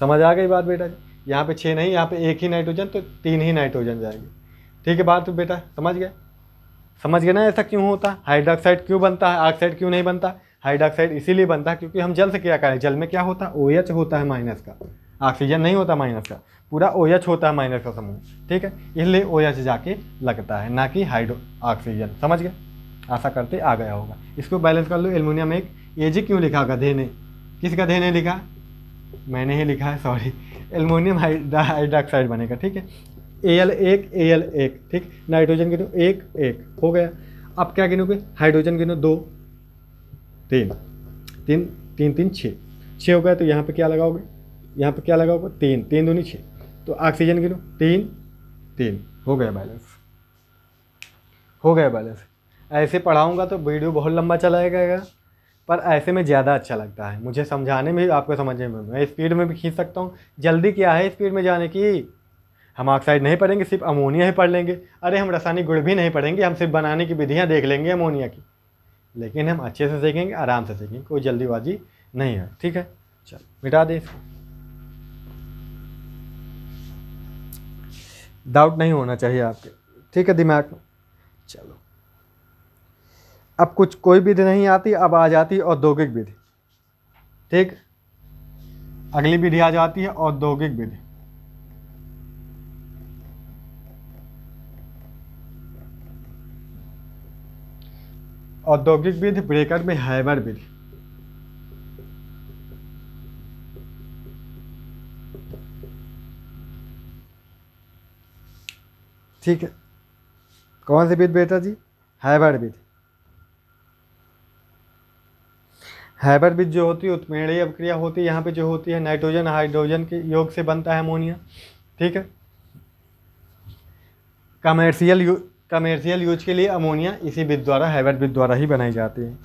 समझ आ गई बात बेटा जी यहाँ पे छः नहीं यहाँ पे एक ही नाइट्रोजन तो तीन ही नाइट्रोजन जाएंगे ठीक है बात बेटा समझ गए समझ गए ना ऐसा क्यों होता है हाइड्रोक्साइड क्यों बनता है ऑक्साइड क्यों नहीं बनता हाइड्रोक्साइड इसीलिए बनता है क्योंकि हम जल से क्या करें जल में क्या होता है ओ एच होता है माइनस का ऑक्सीजन नहीं होता माइनस का पूरा ओ एच होता है माइनस का समूह ठीक है इसलिए ओ एच जाके लगता है ना कि हाइड्रो ऑक्सीजन समझ गए आशा करते आ गया होगा इसको बैलेंस कर लो एलमिनियम एक एजी क्यों लिखा गधे ने किस गधे ने लिखा मैंने ही लिखा है सॉरी एलमोनियम हाइड्रोक्साइड बनेगा ठीक है ए एल एक ए एल एक ठीक नाइट्रोजन गिनो एक एक हो गया अब क्या गिनोगे हाइड्रोजन गिनो दो तीन तीन तीन तीन छः छः हो गया तो यहाँ पे क्या लगाओगे यहाँ पे क्या लगाओगे तीन तीन नहीं छः तो ऑक्सीजन गिनो तीन तीन हो गया बैलेंस हो गया बैलेंस ऐसे पढ़ाऊँगा तो वीडियो बहुत लंबा चला जाएगा पर ऐसे में ज़्यादा अच्छा लगता है मुझे समझाने में आपको समझने में मैं स्पीड में भी खींच सकता हूँ जल्दी क्या है स्पीड में जाने की हम ऑक्साइड नहीं पढ़ेंगे सिर्फ अमोनिया ही पढ़ लेंगे अरे हम रासायनिक गुण भी नहीं पढ़ेंगे हम सिर्फ बनाने की विधियाँ देख लेंगे अमोनिया की लेकिन हम अच्छे से सीखेंगे आराम से सीखेंगे कोई जल्दीबाजी नहीं है ठीक है चल मिटा दें इसको डाउट नहीं होना चाहिए आपके ठीक है दिमाग में चलो अब कुछ कोई विधि नहीं आती अब आ जाती औद्योगिक विधि ठीक अगली विधि आ जाती है औद्योगिक विधि औद्योगिक विधि ब्रेकर में हैमर विधि ठीक है कौन सी विधि बेटा जी हैबर विधि हैबर विध जो होती है उत्पीणीय अवक्रिया होती है यहाँ पे जो होती है नाइट्रोजन हाइड्रोजन के योग से बनता है अमोनिया ठीक है कमर्शियल कमर्शियल यूज के लिए अमोनिया इसी विद द्वारा हैवेट विद द्वारा ही बनाई जाती है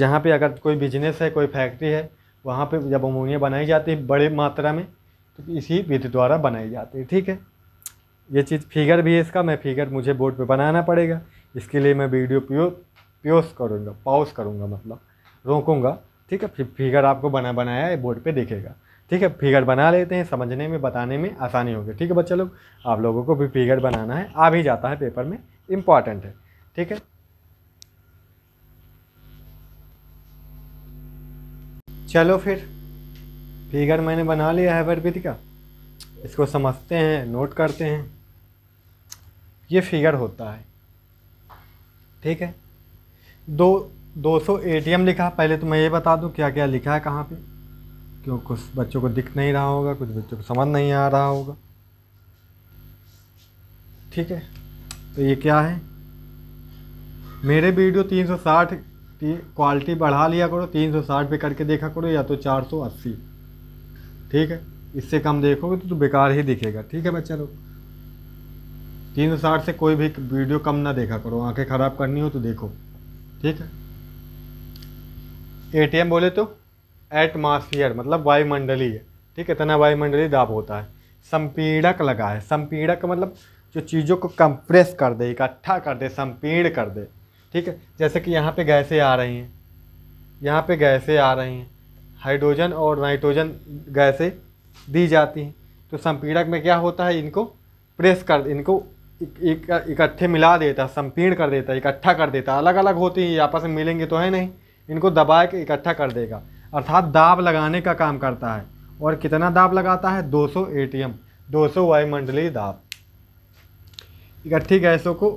जहाँ पे अगर कोई बिजनेस है कोई फैक्ट्री है वहाँ पे जब अमोनिया बनाई जाती है बड़े मात्रा में तो इसी विधि द्वारा बनाई जाती है ठीक है ये चीज़ फिगर भी है इसका मैं फिगर मुझे बोर्ड पे बनाना पड़ेगा इसके लिए मैं वीडियो प्यो प्योस करूँगा पाउस करूँगा मतलब रोकूँगा ठीक है फिर फिगर आपको बना बनाया बोर्ड पे दिखेगा ठीक है फिगर बना लेते हैं समझने में बताने में आसानी होगी ठीक है बच्चा लोग आप लोगों को भी फिगर बनाना है आ भी जाता है पेपर में इम्पॉर्टेंट है ठीक है चलो फिर फिगर मैंने बना लिया है वर्विद का इसको समझते हैं नोट करते हैं ये फिगर होता है ठीक है दो दो सौ ए लिखा पहले तो मैं ये बता दूं क्या क्या लिखा है कहाँ पे क्यों कुछ बच्चों को दिख नहीं रहा होगा कुछ बच्चों को समझ नहीं आ रहा होगा ठीक है तो ये क्या है मेरे वीडियो 360 क्वालिटी बढ़ा लिया करो 360 पे करके देखा करो या तो 480 ठीक है इससे कम देखोगे तो, तो बेकार ही दिखेगा ठीक है बच्चा लोग तीन सौ से कोई भी वीडियो कम ना देखा करो आंखें ख़राब करनी हो तो देखो ठीक है एटीएम बोले तो एटमॉस्फियर मतलब वायुमंडलीय ठीक है इतना वायुमंडलीय दाब होता है संपीड़क लगा है संपीड़क मतलब जो चीज़ों को कंप्रेस कर दे इकट्ठा कर दे संपीड़ कर दे ठीक है जैसे कि यहाँ पे गैसें आ रही हैं यहाँ पे गैसें आ रही हैं हाइड्रोजन और नाइट्रोजन गैसें दी जाती हैं तो संपीड़क में क्या होता है इनको प्रेस कर इनको इकट्ठे मिला देता है कर देता है इकट्ठा कर देता है अलग अलग होती हैं आपस में मिलेंगे तो है नहीं इनको दबा के इकट्ठा कर देगा अर्थात दाब लगाने का काम करता है और कितना दाब लगाता है 200 सौ ए टी एम दो सौ वायुमंडलीय दाब इकट्ठी गैसों को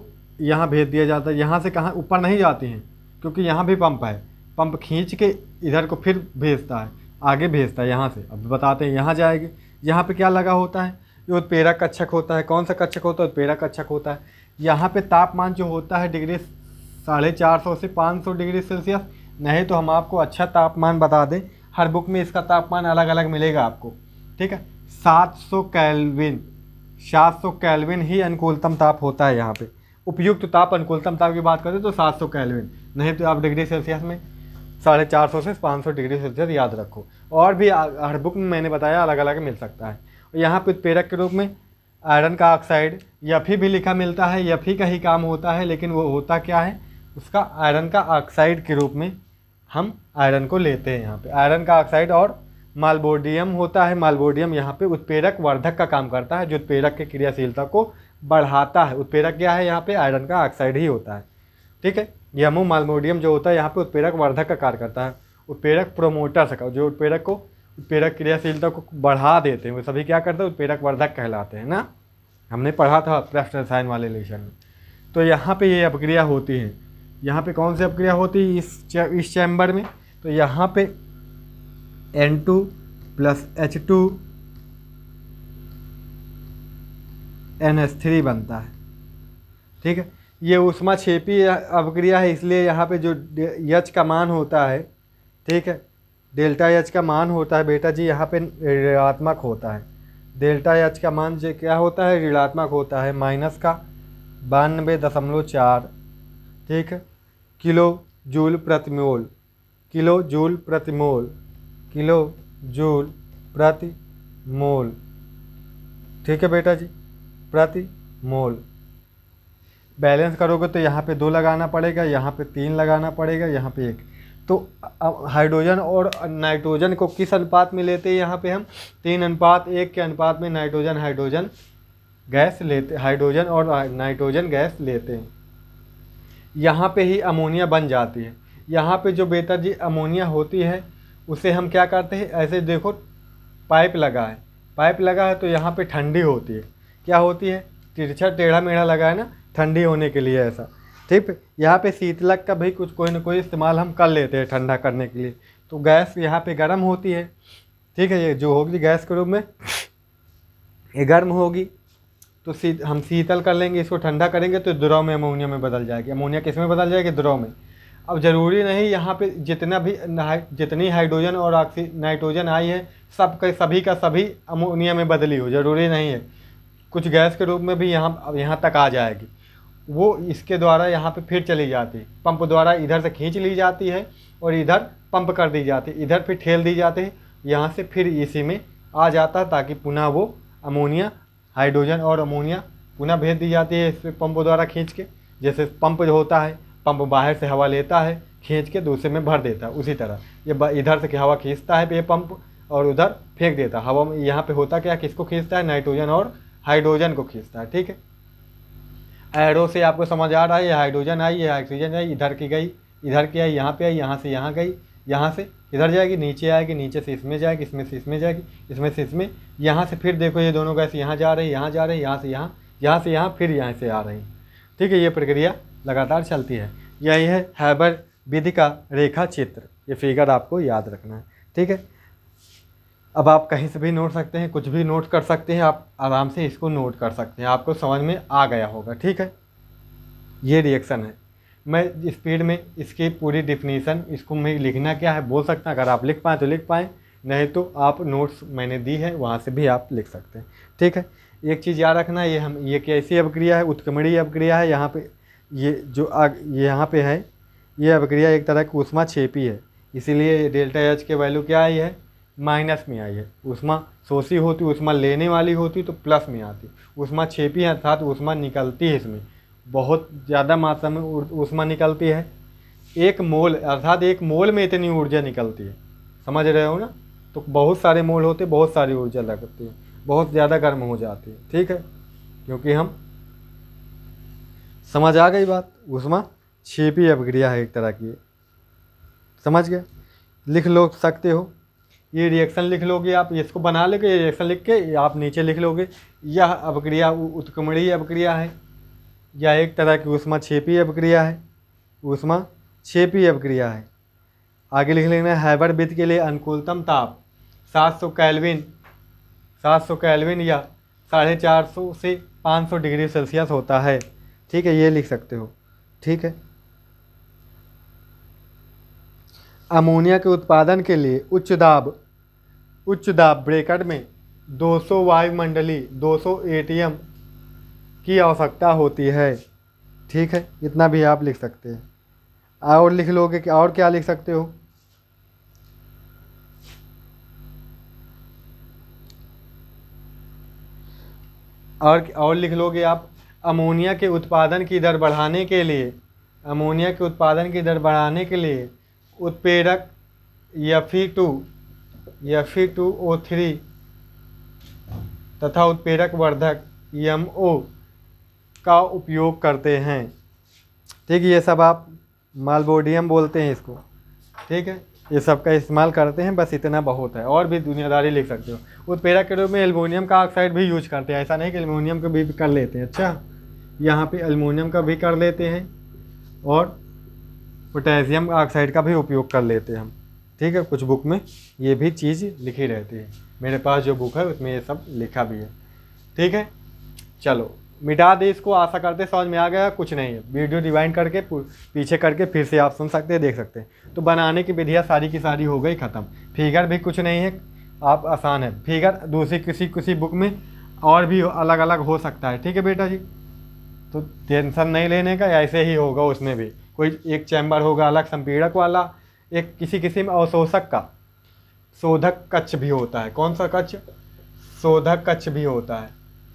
यहाँ भेज दिया जाता है यहाँ से कहाँ ऊपर नहीं जाती हैं क्योंकि यहाँ भी पंप है पंप खींच के इधर को फिर भेजता है आगे भेजता है यहाँ से अब बताते हैं यहाँ जाएगी यहाँ पे क्या लगा होता है ये उत्पेरक कच्छक होता है कौन सा कच्छक होता है उत्पेरक कच्छक होता है यहाँ पे तापमान जो होता है डिग्री साढ़े चार सौ से पाँच सौ डिग्री सेल्सियस नहीं तो हम आपको अच्छा तापमान बता दें हर बुक में इसका तापमान अलग अलग मिलेगा आपको ठीक है 700 कैलविन सौ कैलविन ही अनुकूलतम ताप होता है यहाँ पे उपयुक्त तो ताप अनुकूलतम ताप की बात करें तो 700 कैलविन नहीं तो आप डिग्री सेल्सियस में साढ़े चार सौ से पाँच सौ डिग्री सेल्सियस याद रखो और भी हर बुक में मैंने बताया अलग अलग मिल सकता है यहाँ पर उत्पेरक के रूप में आयरन का ऑक्साइड यफी भी लिखा मिलता है यफी का ही काम होता है लेकिन वो होता क्या है उसका आयरन का ऑक्साइड के रूप में हम आयरन को लेते हैं यहाँ पे आयरन का ऑक्साइड और मालबोडियम होता है मालबोडियम यहाँ पे उत्पेरक वर्धक का काम करता है जो उत्पेरक के क्रियाशीलता को बढ़ाता है उत्पेरक क्या है यहाँ पे आयरन का ऑक्साइड ही होता है ठीक है यमो मालबोडियम जो होता है यहाँ पे उत्पेरक वर्धक का कार्य करता है उत्पेरक प्रोमोटर्स का जो उत्पेरक को उत्पेरक क्रियाशीलता को बढ़ा देते हैं वो सभी क्या करते हैं उत्पेरक वर्धक कहलाते हैं ना हमने पढ़ा था प्रश्न रसायन वाले लेशन में तो यहाँ पर ये अपक्रिया होती है यहाँ पे कौन सी अपक्रिया होती है इस चे, इस चैम्बर में तो यहाँ पे N two plus H two N S three बनता है ठीक है ये उष्मा छेपी अपक्रिया है इसलिए यहाँ पे जो यच का मान होता है ठीक है डेल्टा यच का मान होता है बेटा जी यहाँ पे ऋणात्मक होता है डेल्टा यच का मान जो क्या होता है ऋणात्मक होता है माइनस का बानवे दशमलव चार ठीक है किलो जूल प्रति मोल किलो जूल प्रति मोल किलो जूल प्रति मोल ठीक है बेटा जी प्रति मोल बैलेंस करोगे तो यहाँ पे दो लगाना पड़ेगा यहाँ पे तीन लगाना पड़ेगा यहाँ पे एक तो हाइड्रोजन और नाइट्रोजन को किस अनुपात में लेते हैं यहाँ पे हम तीन अनुपात एक के अनुपात में नाइट्रोजन हाइड्रोजन गैस लेते हाइड्रोजन और नाइट्रोजन गैस लेते हैं यहाँ पे ही अमोनिया बन जाती है यहाँ पे जो बेहतर जी अमोनिया होती है उसे हम क्या करते हैं ऐसे देखो पाइप लगा है पाइप लगा है तो यहाँ पे ठंडी होती है क्या होती है तिरछा टेढ़ा मेढ़ा लगा है ना ठंडी होने के लिए ऐसा ठीक यहाँ पे शीतलक का भी कुछ कोई ना कोई इस्तेमाल हम कर लेते हैं ठंडा करने के लिए तो गैस यहाँ पे गर्म होती है ठीक है ये जो होगी गैस के रूप में ये गर्म होगी तो सी हम शीतल कर लेंगे इसको ठंडा करेंगे तो द्रव में अमोनिया में बदल जाएगी अमोनिया किस में बदल जाएगी द्रव में अब ज़रूरी नहीं यहाँ पे जितना भी जितनी हाइड्रोजन और ऑक्सी नाइट्रोजन आई है सब का सभी का सभी अमोनिया में बदली हो ज़रूरी नहीं है कुछ गैस के रूप में भी यहाँ यहाँ तक आ जाएगी वो इसके द्वारा यहाँ पे फिर चली जाती है पंप द्वारा इधर से खींच ली जाती है और इधर पंप कर दी जाती है इधर फिर ठेल दी जाती है यहाँ से फिर इसी में आ जाता है ताकि पुनः वो अमोनिया हाइड्रोजन और अमोनिया पुनः भेज दी जाती है इस पंपों द्वारा खींच के जैसे पंप जो होता है पंप बाहर से हवा लेता है खींच के दूसरे में भर देता है उसी तरह ये इधर से हवा खींचता है ये पंप और उधर फेंक देता है हवा में यहाँ पर होता क्या किसको खींचता है नाइट्रोजन और हाइड्रोजन को खींचता है ठीक है एरो से आपको समझ आ रहा है ये हाइड्रोजन आई ये ऑक्सीजन आई इधर की गई इधर की आई यहाँ पे आई यहाँ से यहाँ गई यहाँ से इधर जाएगी नीचे आएगी नीचे से इसमें जाएगी इसमें से इसमें जाएगी इसमें से इसमें यहाँ से फिर देखो ये दोनों गैस यहाँ जा रही यहाँ जा रही यहाँ से यहाँ यहाँ से यहाँ फिर यहाँ से आ रही ठीक है ये प्रक्रिया लगातार चलती है यही है हैबर विधि का रेखा चित्र ये फिगर आपको याद रखना है ठीक है अब आप कहीं से भी नोट सकते हैं कुछ भी नोट कर सकते हैं आप आराम से इसको नोट कर सकते हैं आपको समझ में आ गया होगा ठीक है ये रिएक्शन है मैं इस में इसके पूरी डिफिनीसन इसको मैं लिखना क्या है बोल सकता अगर आप लिख पाएँ तो लिख पाएँ नहीं तो आप नोट्स मैंने दी है वहाँ से भी आप लिख सकते हैं ठीक है एक चीज़ याद रखना ये हम ये कैसी अवक्रिया है उत्कमणीय अवक्रिया है यहाँ पे ये जो आग यहाँ पे है ये अवक्रिया एक तरह की उष्मा छेपी है इसीलिए डेल्टा एच के वैल्यू क्या आई है माइनस में आई है उष्मा शोषी होती उष्मा लेने वाली होती तो प्लस में आती उष्मा छेपी अर्थात उष्मा निकलती है इसमें बहुत ज़्यादा मात्रा में ऊष्मा निकलती है एक मोल अर्थात एक मोल में इतनी ऊर्जा निकलती है समझ रहे हो ना तो बहुत सारे मोल होते बहुत सारी ऊर्जा लगती है बहुत ज़्यादा गर्म हो जाती है ठीक है क्योंकि हम समझ आ गई बात ऊष्मा छिपी अपक्रिया है एक तरह की समझ गए लिख लो सकते हो ये रिएक्शन लिख लोगे आप इसको बना लेंगे ये रिएक्शन लिख के आप नीचे लिख लोगे यह अपक्रिया उत्कमणीय अपक्रिया है या एक तरह की ऊष्मा छेपी अपक्रिया है ऊष्मा छेपी अपक्रिया है आगे लिख लेना है हैबर वित्त के लिए अनुकूलतम ताप 700 कैलविन 700 कैलविन या साढ़े चार सौ से 500 डिग्री सेल्सियस होता है ठीक है ये लिख सकते हो ठीक है अमोनिया के उत्पादन के लिए उच्च दाब उच्च दाब ब्रेकर में 200 वायुमंडली दो सौ की आवश्यकता होती है ठीक है इतना भी आप लिख सकते हैं और लिख लोगे कि और क्या लिख सकते हो और और लिख लोगे आप अमोनिया के उत्पादन की दर बढ़ाने के लिए अमोनिया के उत्पादन की दर बढ़ाने के लिए उत्प्रेरक यफी e टू यफी e टू ओ थ्री तथा उत्पेरक वर्धक यम ओ का उपयोग करते हैं ठीक है ये सब आप मालबोडियम बोलते हैं इसको ठीक है ये सब का इस्तेमाल करते हैं बस इतना बहुत है और भी दुनियादारी लिख सकते हो उत्पेरा के रूप में एल्यूमिनियम का ऑक्साइड भी यूज करते हैं ऐसा नहीं कि एल्यूमिनियम का भी कर लेते हैं अच्छा यहाँ पे एल्यूमिनियम का भी कर लेते हैं और पोटेशियम ऑक्साइड का भी उपयोग कर लेते हैं हम ठीक है कुछ बुक में ये भी चीज़ लिखी रहती है मेरे पास जो बुक है उसमें ये सब लिखा भी है ठीक है चलो मिटा दे इसको आशा करते समझ में आ गया कुछ नहीं है वीडियो रिवाइंड करके पीछे करके फिर से आप सुन सकते हैं देख सकते हैं तो बनाने की विधियाँ सारी की सारी हो गई ख़त्म फिगर भी कुछ नहीं है आप आसान है फिगर दूसरी किसी किसी बुक में और भी अलग अलग हो सकता है ठीक है बेटा जी तो टेंशन नहीं लेने का ऐसे ही होगा उसमें भी कोई एक चैम्बर होगा अलग संपीड़क वाला एक किसी किसी में अवशोषक का शोधक कच्छ भी होता है कौन सा कच्छ शोधक कच्छ भी होता है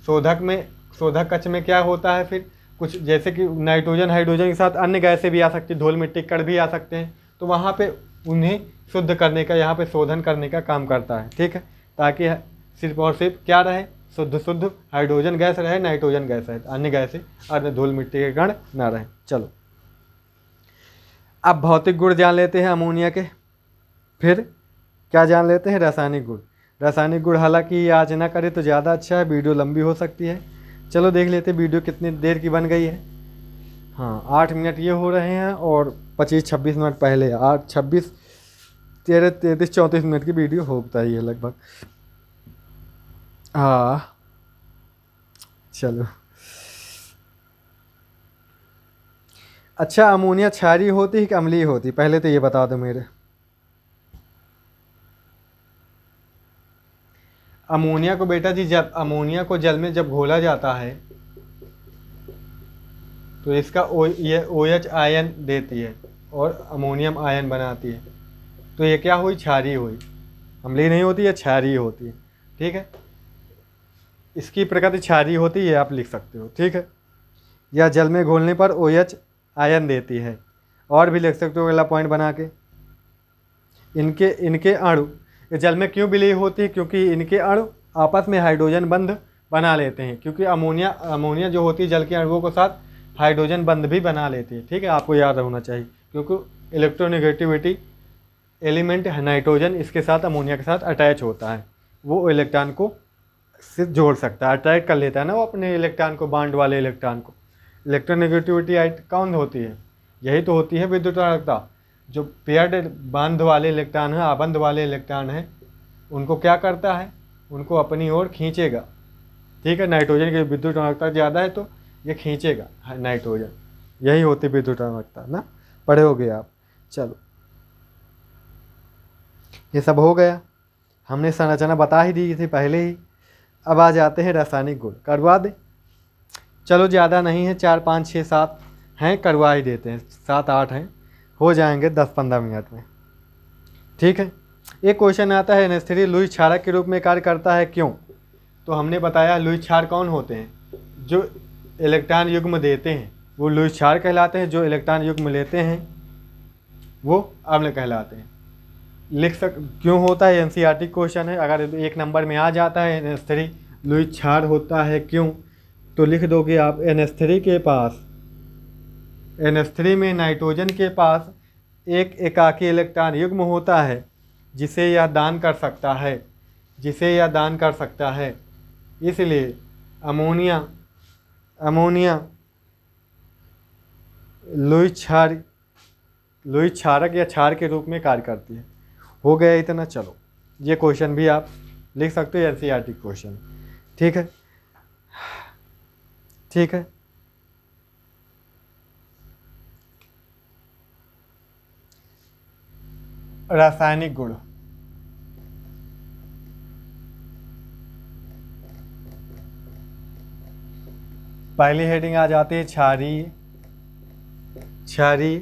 शोधक में शोधक कक्ष में क्या होता है फिर कुछ जैसे कि नाइट्रोजन हाइड्रोजन के साथ अन्य गैसें भी आ सकती धोल मिट्टी कड़ भी आ सकते हैं तो वहाँ पे उन्हें शुद्ध करने का यहाँ पे शोधन करने का काम करता है ठीक है ताकि सिर्फ और सिर्फ क्या रहे शुद्ध शुद्ध हाइड्रोजन गैस रहे नाइट्रोजन गैस रहे अन्य गैसें अन्य धूल मिट्टी के कण ना रहे चलो अब भौतिक गुण जान लेते हैं अमोनिया के फिर क्या जान लेते हैं रासायनिक गुण रासायनिक गुण हालांकि ये आज ना करें तो ज़्यादा अच्छा है वीडियो लंबी हो सकती है चलो देख लेते वीडियो कितनी देर की बन गई है हाँ आठ मिनट ये हो रहे हैं और पच्चीस छब्बीस मिनट पहले आठ छब्बीस तेरह तैंतीस चौंतीस मिनट की वीडियो हो बताइए लगभग हाँ चलो अच्छा अमोनिया क्षारी होती है कि अमली होती पहले तो ये बता दो मेरे अमोनिया को बेटा जी जब अमोनिया को जल में जब घोला जाता है तो इसका ओ ये ओ एच आयन देती है और अमोनियम आयन बनाती है तो ये क्या हुई क्षारी हुई अम्ली नहीं होती है क्षारी होती है ठीक है इसकी प्रकृति क्षारी होती है आप लिख सकते हो ठीक है या जल में घोलने पर ओ एच आयन देती है और भी लिख सकते हो अगला पॉइंट बना के इनके इनके अणु जल में क्यों विलय होती है क्योंकि इनके अणु आपस में हाइड्रोजन बंध बना लेते हैं क्योंकि अमोनिया अमोनिया जो होती है जल के अणुओं के साथ हाइड्रोजन बंध भी बना लेती है ठीक है आपको याद होना चाहिए क्योंकि इलेक्ट्रोनेगेटिविटी एलिमेंट नाइट्रोजन इसके साथ अमोनिया के साथ अटैच होता है वो इलेक्ट्रॉन को से जोड़ सकता है अट्रैक्ट कर लेता है ना वो अपने इलेक्ट्रॉन को बांड वाले इलेक्ट्रॉन को इलेक्ट्रोनेगेटिविटी कौन होती है यही तो होती है विद्युत जो पेयर्ड बांध वाले इलेक्ट्रॉन हैं आबंध वाले इलेक्ट्रॉन हैं उनको क्या करता है उनको अपनी ओर खींचेगा ठीक है नाइट्रोजन की विद्युत ऋणात्मकता ज़्यादा है तो ये खींचेगा हाँ, नाइट्रोजन यही होती विद्युत ऋणात्मकता ना पढ़े हो गए आप चलो ये सब हो गया हमने संरचना बता ही दी थी पहले ही अब आ जाते हैं रासायनिक गुण करवा दें चलो ज़्यादा नहीं है चार पाँच छः सात हैं करवा ही देते हैं सात आठ हैं हो जाएंगे दस पंद्रह मिनट में ठीक है एक क्वेश्चन आता है एनेस्थेरी लुई छारा के रूप में कार्य करता है क्यों तो हमने बताया लुई छार कौन होते हैं जो इलेक्ट्रॉन युग्म देते हैं वो लुई छार कहलाते हैं जो इलेक्ट्रॉन युग्म लेते हैं वो अम्ल कहलाते हैं लिख सक क्यों होता है एन क्वेश्चन e है अगर एक नंबर में आ जाता है एनेस्थेरी लुई छार होता है क्यों तो लिख दोगे आप एनेस्थेरी के पास एन में नाइट्रोजन के पास एक एकाकी इलेक्ट्रॉन युग्म होता है जिसे यह दान कर सकता है जिसे यह दान कर सकता है इसलिए अमोनिया अमोनिया लुई क्षार लोई या क्षार के रूप में कार्य करती है हो गया इतना चलो ये क्वेश्चन भी आप लिख सकते हो एन क्वेश्चन ठीक है ठीक है रासायनिक गुण पहली हेडिंग आ जाती है छारी छारी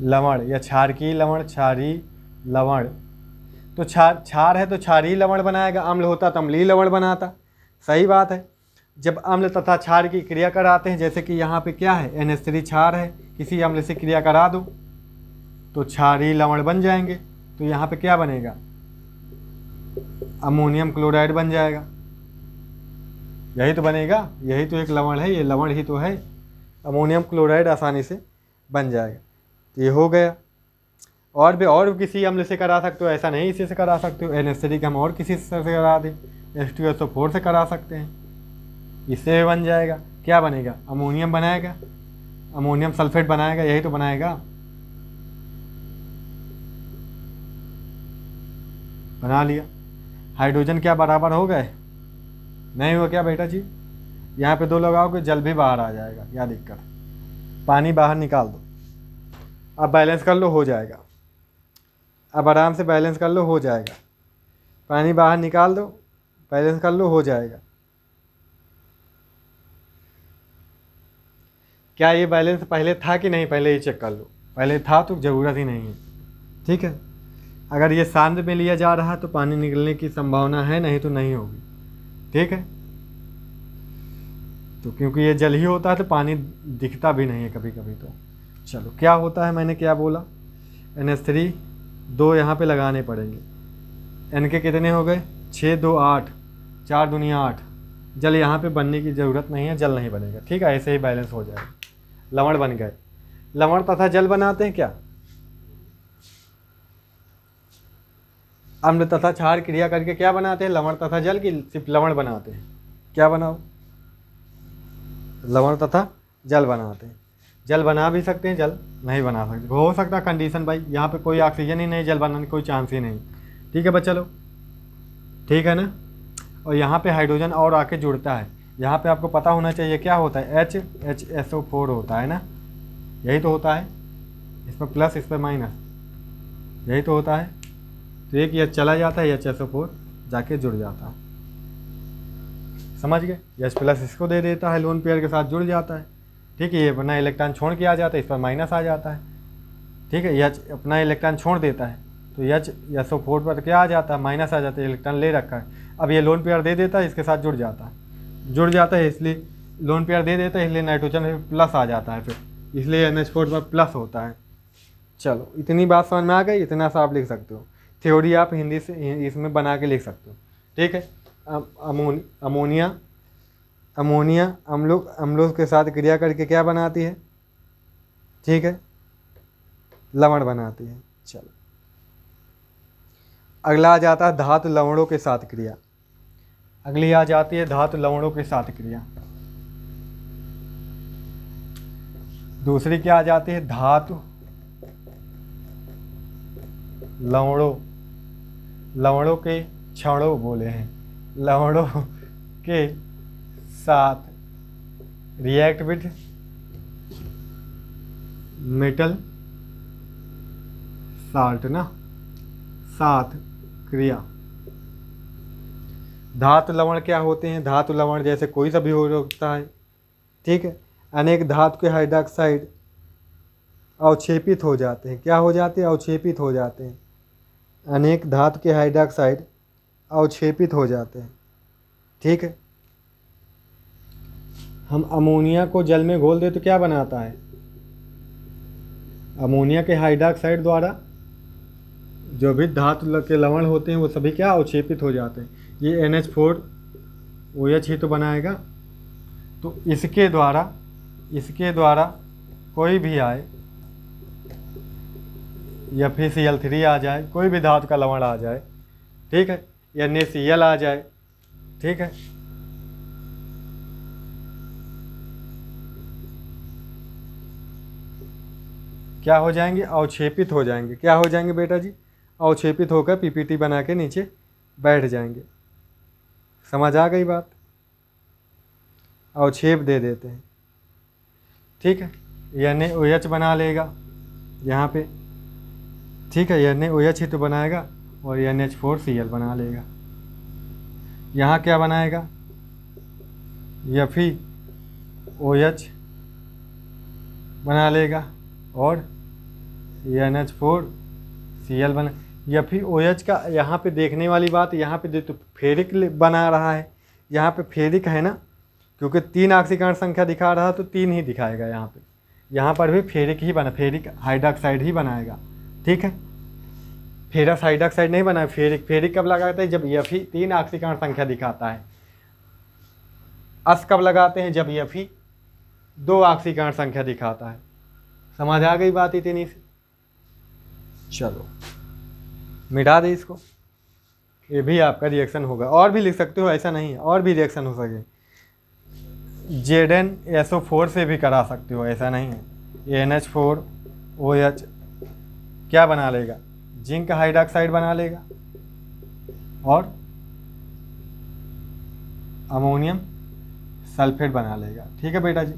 लवण या छार की लवण छारी लवण तो छार छार है तो छारी लवण बनाएगा अम्ल होता तो अम्ली लवण बनाता सही बात है जब अम्ल तथा क्षार की क्रिया कराते हैं जैसे कि यहाँ पे क्या है एन एस थ्री क्षार है किसी अम्ल से क्रिया करा दो तो क्षारी लवण बन जाएंगे तो यहाँ पे क्या बनेगा अमोनियम क्लोराइड बन जाएगा यही तो बनेगा यही तो एक लवण है ये लवण ही तो है अमोनियम क्लोराइड आसानी से बन जाएगा तो ये हो गया और भी और किसी अम्ल से करा सकते हो ऐसा नहीं इसी से करा सकते हो एन एस थ्री के हम और किसी से करा दें S two S O four से करा सकते हैं इससे भी बन जाएगा क्या बनेगा अमोनियम बनाएगा अमोनियम सल्फेट बनाएगा यही तो बनाएगा बना लिया हाइड्रोजन क्या बराबर हो गए नहीं हुआ क्या बेटा जी यहाँ पे दो लगाओगे जल भी बाहर आ जाएगा या दिक्कत पानी बाहर निकाल दो अब बैलेंस कर लो हो जाएगा अब आराम से बैलेंस कर लो हो जाएगा पानी बाहर निकाल दो बैलेंस कर लो हो जाएगा क्या ये बैलेंस पहले था कि नहीं पहले ये चेक कर लो पहले था तो ज़रूरत ही नहीं है ठीक है अगर ये सांद में लिया जा रहा तो पानी निकलने की संभावना है नहीं तो नहीं होगी ठीक है तो क्योंकि ये जल ही होता है तो पानी दिखता भी नहीं है कभी कभी तो चलो क्या होता है मैंने क्या बोला एन एस थ्री दो यहाँ पे लगाने पड़ेंगे एन के कितने हो गए छः दो आठ चार दुनिया आठ जल यहाँ पे बनने की ज़रूरत नहीं है जल नहीं बनेगा ठीक है ऐसे ही बैलेंस हो जाएगा लवण बन गए लवण तथा जल बनाते हैं क्या अम्ल तथा क्षार क्रिया करके क्या बनाते हैं लवण तथा जल की सिर्फ लवण बनाते हैं क्या बनाओ लवण तथा जल बनाते हैं जल बना भी सकते हैं जल नहीं बना सकते हो सकता कंडीशन भाई यहाँ पे कोई ऑक्सीजन ही नहीं जल बनाने कोई चांस ही नहीं ठीक है बच्चा लोग ठीक है ना और यहाँ पे हाइड्रोजन और आके जुड़ता है यहाँ पे आपको पता होना चाहिए क्या होता है H H S O four होता है ना यही तो होता है इस पर प्लस इस पर माइनस यही तो होता है तो एक यह चला जाता है एच एस ओ फोर जाके जुड़ जाता है समझ गए एच प्लस इसको दे देता है लोन पेयर के साथ जुड़ जाता है ठीक है ये अपना इलेक्ट्रॉन छोड़ के आ जाता है इस पर माइनस आ जाता है ठीक है यच अपना इलेक्ट्रॉन छोड़ देता है तो यच एस ओ फोर पर क्या आ जाता है माइनस आ जाता है इलेक्ट्रॉन ले रखा है अब ये लोन पेयर दे देता है इसके साथ जुड़ जाता है जुड़ जाता है इसलिए लोन पेयर दे देता है इसलिए नाइट्रोजन प्लस आ जाता है फिर इसलिए एन एच फोर पर प्लस होता है चलो इतनी बात समझ में आ गई इतना सा आप लिख सकते हो थ्योरी आप हिंदी से इसमें बना के लिख सकते हो ठीक है अमोन अमोनिया अमोनिया अम्लो अम्लों के साथ क्रिया करके क्या बनाती है ठीक है लवण बनाती है चलो अगला आ जाता है धातु लवणों के साथ क्रिया अगली आ जाती है धातु लवणों के साथ क्रिया दूसरी क्या आ जाती है धातु लवणों लवणों के क्षणों बोले हैं लवणों के साथ रिएक्ट विद मेटल साल्ट ना साथ क्रिया धातु लवण क्या होते हैं धातु लवण जैसे कोई सा भी हो सकता है ठीक है अनेक धातु के हाइड्रॉक्साइड अवक्षेपित हो जाते हैं क्या हो जाते हैं अवक्षेपित हो जाते हैं अनेक धातु के हाइड्रॉक्साइड अवक्षेपित हो जाते हैं ठीक है हम अमोनिया को जल में घोल दे तो क्या बनाता है अमोनिया के हाइड्रॉक्साइड द्वारा जो भी धातु के लवण होते हैं वो सभी क्या अवक्षेपित हो जाते हैं ये N H four O H ही तो बनाएगा तो इसके द्वारा इसके द्वारा कोई भी आए या फिर सी एल थ्री आ जाए कोई भी धातु का लवण आ जाए ठीक है या ने सी एल आ जाए ठीक है क्या हो जाएंगे अवक्षेपित हो जाएंगे क्या हो जाएंगे बेटा जी अवक्षेपित होकर पीपीटी बना के नीचे बैठ जाएंगे समझ आ गई बात अवक्षेप दे देते हैं ठीक है यानी ओ एच बना लेगा यहाँ पे ठीक है यानी ओ एच ही तो बनाएगा और N H four C L बना लेगा यहाँ क्या बनाएगा या फिर ओ एच बना लेगा और N H four C L बना या फिर एच का यहाँ पे देखने वाली बात यहाँ पे तो फेरिक बना रहा है यहाँ पे फेरिक है ना क्योंकि तीन ऑक्सीकरण संख्या दिखा रहा तो तीन ही दिखाएगा यहाँ पे यहाँ पर भी फेरिक ही बना फेरिक हाइड्रॉक्साइड ही बनाएगा ठीक है फेरस हाइड्रॉक्साइड नहीं बना फेरिक फेरिक कब लगाते हैं जब यफी तीन ऑक्सीकरण संख्या दिखाता है अस कब लगाते हैं जब यफी दो ऑक्सीकरण संख्या दिखाता है समझ आ गई बात इतनी से चलो मिटा दें इसको ये भी आपका रिएक्शन होगा और भी लिख सकते हो ऐसा नहीं और भी रिएक्शन हो सके Z N S O four से भी करा सकते हो ऐसा नहीं है N H four O H क्या बना लेगा जिंक हाइड्रॉक्साइड बना लेगा और अमोनियम सल्फेट बना लेगा ठीक है बेटा जी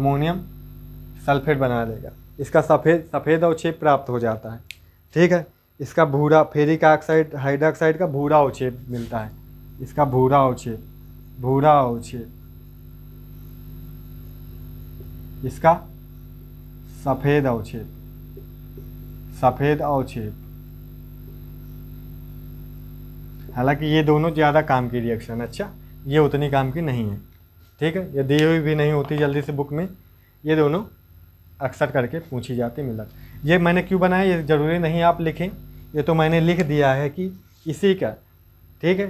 अमोनियम सल्फेट बना लेगा इसका सफ़ेद सफ़ेद अवक्षेप प्राप्त हो जाता है ठीक है इसका भूरा फेरिक ऑक्साइड हाइड्रोक्साइड का भूरा अवक्षेप मिलता है इसका भूरा अवक्षेप भूरा अवक्षेप इसका सफ़ेद अवक्षेप सफ़ेद अवक्षेप हालांकि ये दोनों ज़्यादा काम की रिएक्शन अच्छा ये उतनी काम की नहीं है ठीक है ये दी हुई भी नहीं होती जल्दी से बुक में ये दोनों अक्सर करके पूछी जाती मिलत ये मैंने क्यों बनाया ये ज़रूरी नहीं आप लिखें ये तो मैंने लिख दिया है कि इसी का ठीक है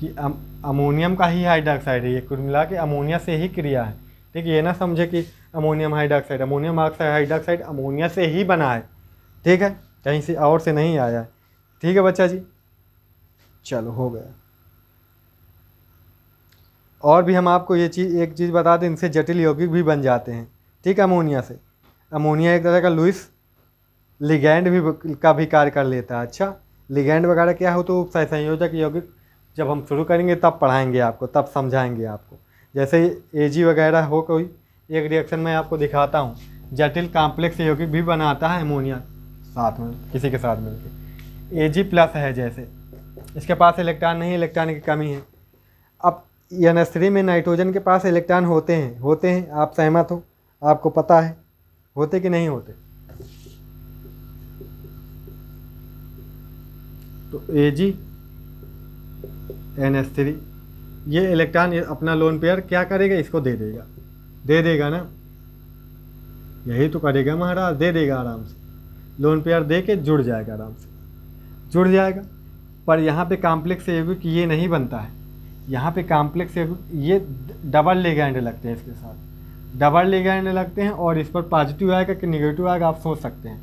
कि अम, अमोनियम का ही हाइड्रॉक्साइड है ये कुल मिला के अमोनिया से ही क्रिया है ठीक है ये ना समझे कि ammonium hydroxide ammonium hydroxide ammonia से ही बना है ठीक है कहीं से और से नहीं आया ठीक है बच्चा जी चलो हो गया और भी हम आपको ये चीज़ एक चीज़ बता दें इनसे जटिल यौगिक भी बन जाते हैं ठीक है अमोनिया से अमोनिया एक तरह का लुइस लिगैंड भी का भी कार्य कर लेता है अच्छा लिगैंड वगैरह क्या हो तो संयोजक यौगिक जब हम शुरू करेंगे तब पढ़ाएंगे आपको तब समझाएंगे आपको जैसे ए जी वगैरह हो कोई एक रिएक्शन में आपको दिखाता हूँ जटिल कॉम्प्लेक्स यौगिक भी बनाता है अमोनिया साथ में किसी के साथ मिलकर ए जी प्लस है जैसे इसके पास इलेक्ट्रॉन नहीं इलेक्ट्रॉन की कमी है अब एन थ्री में नाइट्रोजन के पास इलेक्ट्रॉन होते हैं होते हैं आप सहमत हो आपको पता है होते कि नहीं होते तो A G N S three ये इलेक्ट्रॉन अपना लोन पेयर क्या करेगा इसको दे देगा दे देगा ना यही तो करेगा महाराज दे देगा आराम से लोन पेयर दे के जुड़ जाएगा आराम से जुड़ जाएगा पर यहाँ पे कॉम्प्लेक्स कि ये नहीं बनता है यहाँ पे कॉम्प्लेक्स एबिक ये डबल लेगैंड लगते हैं इसके साथ डबल लेगैंड लगते हैं और इस पर पॉजिटिव आएगा कि निगेटिव आएगा आप सोच सकते हैं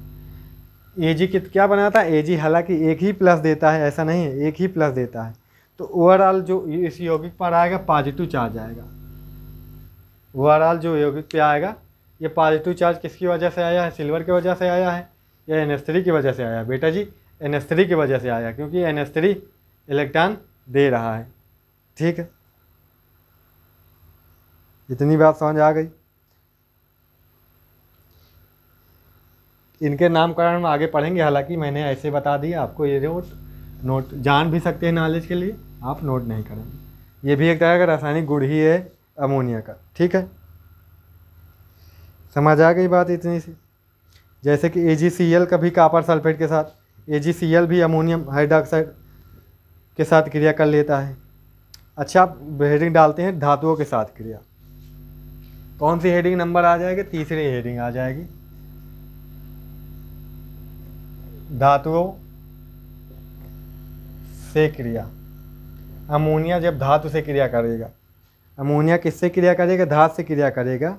ए जी तो क्या बनाया था ए जी हालांकि एक ही प्लस देता है ऐसा नहीं है एक ही प्लस देता है तो ओवरऑल जो इस यौगिक पर आएगा पॉजिटिव चार्ज आएगा ओवरऑल जो यौगिक पे आएगा ये पॉजिटिव चार्ज किसकी वजह से आया है सिल्वर की वजह से आया है या एन की वजह से आया बेटा जी एन की वजह से आया क्योंकि एन इलेक्ट्रॉन दे रहा है ठीक है इतनी बात समझ आ गई इनके नामकरण में आगे पढ़ेंगे हालांकि मैंने ऐसे बता दिया आपको ये नोट नोट जान भी सकते हैं नॉलेज के लिए आप नोट नहीं करेंगे ये भी एक तरह का रासायनिक गुड़ ही है अमोनिया का ठीक है समझ आ गई बात इतनी सी जैसे कि ए का भी कापर सल्फेट के साथ ए भी अमोनियम हाइड्रोक्साइड के साथ क्रिया कर लेता है अच्छा आप हेडिंग डालते हैं धातुओं के साथ क्रिया कौन सी हेडिंग नंबर आ जाएगी तीसरी हेडिंग आ जाएगी धातुओं से क्रिया अमोनिया जब धातु से क्रिया करेगा अमोनिया किससे क्रिया करेगा धातु से क्रिया करेगा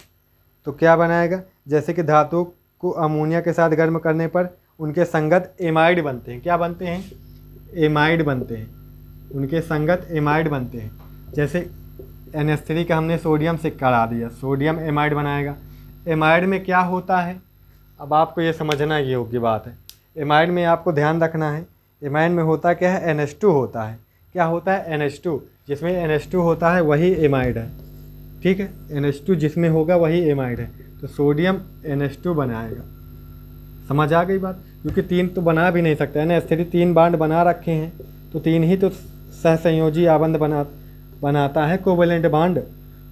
तो क्या बनाएगा जैसे कि धातु को अमोनिया के साथ गर्म करने पर उनके संगत एमाइड बनते हैं क्या बनते हैं एमाइड बनते हैं उनके संगत एमाइड बनते हैं जैसे एन एस थ्री का हमने सोडियम से करा दिया सोडियम एमाइड बनाएगा एमाइड में क्या होता है अब आपको ये समझना योग्य बात है एमाइन में आपको ध्यान रखना है एमाइन में होता क्या है एन होता है क्या होता है एन जिसमें एन होता है वही एमाइड है ठीक है टू जिसमें होगा वही एमाइड है तो सोडियम एन बनाएगा समझ आ गई बात क्योंकि तीन तो बना भी नहीं सकता है ना स्थिति तीन बांड बना रखे हैं तो तीन ही तो सहसंयोजी आबंध बना बनाता है कोवेलेंट बांड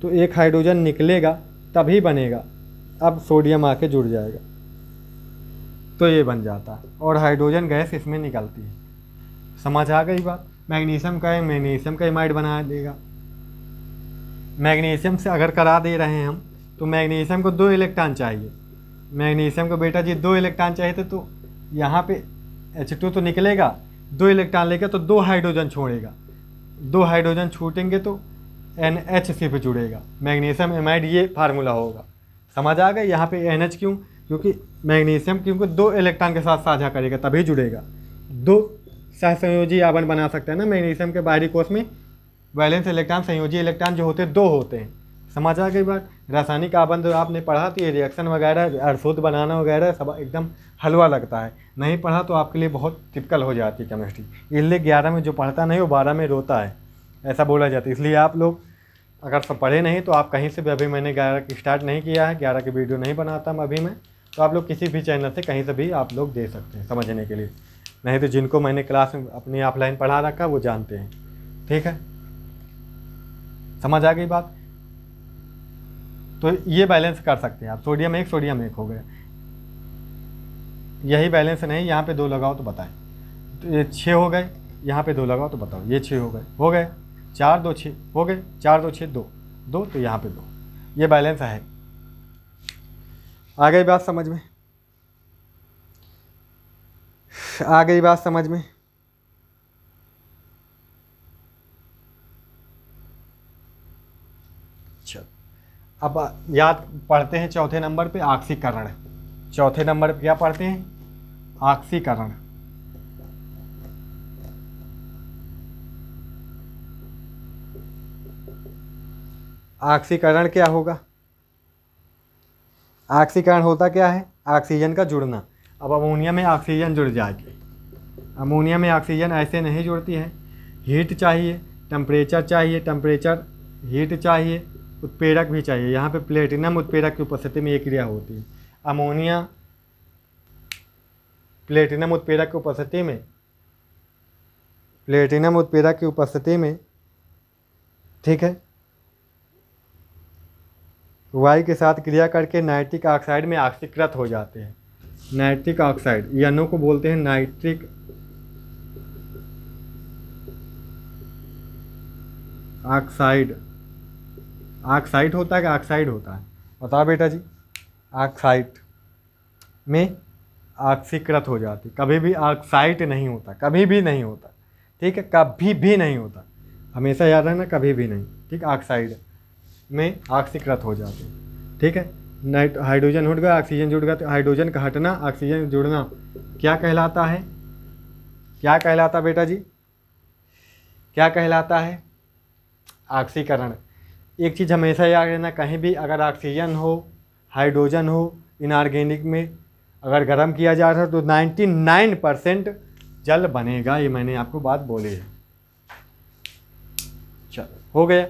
तो एक हाइड्रोजन निकलेगा तभी बनेगा अब सोडियम आके जुड़ जाएगा तो ये बन जाता है और हाइड्रोजन गैस इसमें निकलती है समझ आ गई बात मैग्नीशियम का है मैग्नीशियम का इमाइड बना देगा मैग्नीशियम से अगर करा दे रहे हैं हम तो मैग्नीशियम को दो इलेक्ट्रॉन चाहिए मैग्नीशियम को बेटा जी दो इलेक्ट्रॉन चाहिए थे तो यहाँ पे H2 तो निकलेगा दो इलेक्ट्रॉन लेगा तो दो हाइड्रोजन छोड़ेगा दो हाइड्रोजन छूटेंगे तो एन एच सिर्फ जुड़ेगा मैग्नीशियम एमाइड ये फार्मूला होगा समझ आ गए यहाँ पे एन एच क्यों क्योंकि मैग्नीशियम क्योंकि दो इलेक्ट्रॉन के साथ साझा करेगा तभी जुड़ेगा दो सहसंयोजी आवन बना सकते हैं ना मैग्नीशियम के बाहरी कोष में वैलेंस इलेक्ट्रॉन संयोजी इलेक्ट्रॉन जो होते हैं दो होते हैं समझ आ गई बात रासायनिक जो तो आपने पढ़ा तो ये रिएक्शन वगैरह अर्थोध बनाना वगैरह सब एकदम हलवा लगता है नहीं पढ़ा तो आपके लिए बहुत टिपिकल हो जाती है केमिस्ट्री इसलिए ग्यारह में जो पढ़ता नहीं वो बारह में रोता है ऐसा बोला जाता है इसलिए आप लोग अगर सब पढ़े नहीं तो आप कहीं से भी अभी मैंने ग्यारह की स्टार्ट नहीं किया है ग्यारह की वीडियो नहीं बनाता अभी मैं तो आप लोग किसी भी चैनल से कहीं से भी आप लोग दे सकते हैं समझने के लिए नहीं तो जिनको मैंने क्लास में अपनी ऑफलाइन पढ़ा रखा वो जानते हैं ठीक है समझ आ गई बात तो ये बैलेंस कर सकते हैं आप सोडियम एक सोडियम एक हो गया यही बैलेंस नहीं यहाँ पे दो लगाओ तो बताएं तो ये छः हो गए यहाँ पे दो लगाओ तो बताओ ये छः हो गए हो गए चार दो छः हो गए चार दो छः दो दो तो यहाँ पे दो ये बैलेंस है आ गई बात समझ में आ गई बात समझ में अब याद पढ़ते हैं चौथे नंबर पे आक्सीकरण चौथे नंबर पे क्या पढ़ते हैं आक्सीकरण आक्सीकरण क्या होगा ऑक्सीकरण होता क्या है ऑक्सीजन का जुड़ना अब अमोनिया में ऑक्सीजन जुड़ जाएगी अमोनिया में ऑक्सीजन ऐसे नहीं जुड़ती है हीट चाहिए टेम्परेचर चाहिए टेम्परेचर हीट चाहिए उत्पेड़क भी चाहिए यहाँ पे प्लेटिनम उत्पेड़क की उपस्थिति में ये क्रिया होती है अमोनिया प्लेटिनम उत्पेड़क की उपस्थिति में प्लेटिनम उत्पेड़क की उपस्थिति में ठीक है वायु के साथ क्रिया करके नाइट्रिक ऑक्साइड में ऑक्सीकृत हो जाते हैं नाइट्रिक ऑक्साइड यनों को बोलते हैं नाइट्रिक ऑक्साइड ऑक्साइड होता है कि ऑक्साइड होता है बताओ बेटा जी ऑक्साइड में ऑक्सीकृत हो जाती कभी भी ऑक्साइड नहीं होता कभी भी नहीं होता ठीक है कभी भी नहीं होता हमेशा याद है ना कभी भी नहीं ठीक ऑक्साइड में आक्सीकृत हो जाते हैं ठीक है नाइट हाइड्रोजन उठ गया ऑक्सीजन जुड़ गया तो हाइड्रोजन का हटना ऑक्सीजन जुड़ना क्या कहलाता है क्या कहलाता बेटा जी क्या कहलाता है ऑक्सीकरण एक चीज़ हमेशा याद रहना कहीं भी अगर ऑक्सीजन हो हाइड्रोजन हो इनऑर्गेनिक में अगर गर्म किया जा रहा है तो 99 परसेंट जल बनेगा ये मैंने आपको बात बोली है चलो हो गया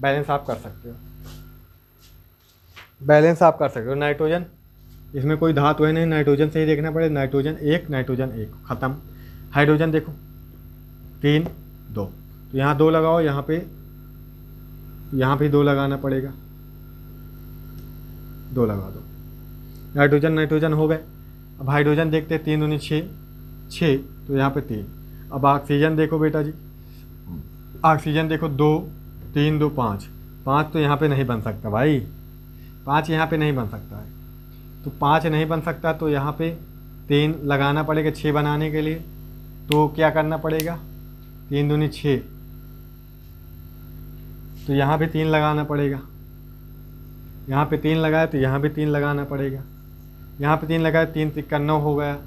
बैलेंस आप कर सकते हो बैलेंस आप कर सकते हो नाइट्रोजन इसमें कोई धातु है नहीं नाइट्रोजन से ही देखना पड़े नाइट्रोजन एक नाइट्रोजन एक ख़त्म हाइड्रोजन देखो तीन दो तो यहाँ दो लगाओ यहाँ पे यहाँ पे दो लगाना पड़ेगा दो लगा दो नाइट्रोजन नाइट्रोजन हो गए अब हाइड्रोजन देखते हैं तीन उन्नीस छः छः तो यहाँ पे तीन अब ऑक्सीजन देखो बेटा जी ऑक्सीजन देखो दो तीन दो पाँच पाँच तो यहाँ पे नहीं बन सकता भाई पाँच यहाँ पे नहीं बन सकता है तो पाँच नहीं बन सकता तो यहाँ पे तीन लगाना पड़ेगा छः बनाने के लिए तो क्या करना पड़ेगा तीन दूनी छः तो यहाँ भी तीन लगाना पड़ेगा यहाँ पे तीन लगाए तो यहाँ भी तीन लगाना पड़ेगा यहाँ पे तीन लगाए तीन तिक्का तो नौ हो गया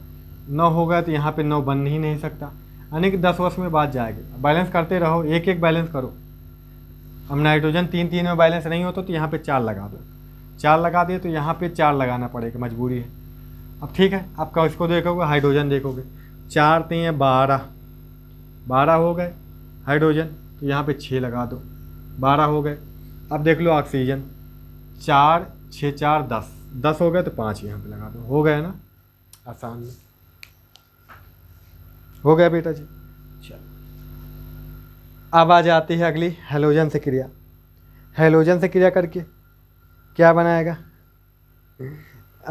नौ हो गया तो यहाँ पे नौ बन ही नहीं सकता यानी कि दस वर्ष में बात जाएगी बैलेंस करते रहो एक एक बैलेंस करो अब नाइट्रोजन तीन तीन में बैलेंस नहीं हो तो, तो, यहाँ पे चार लगा दो चार लगा दिए तो यहाँ पे चार लगाना पड़ेगा मजबूरी है अब ठीक है आप इसको देखोगे हाइड्रोजन देखोगे चार तीन बारह बारह हो गए हाइड्रोजन तो यहाँ पे छः लगा दो बारह हो गए अब देख लो ऑक्सीजन चार छः चार दस दस हो गए तो पाँच यहाँ पे लगा दो हो गया ना आसान में हो गया बेटा जी अब आ जाती है अगली हेलोजन से क्रिया हेलोजन से क्रिया करके क्या बनाएगा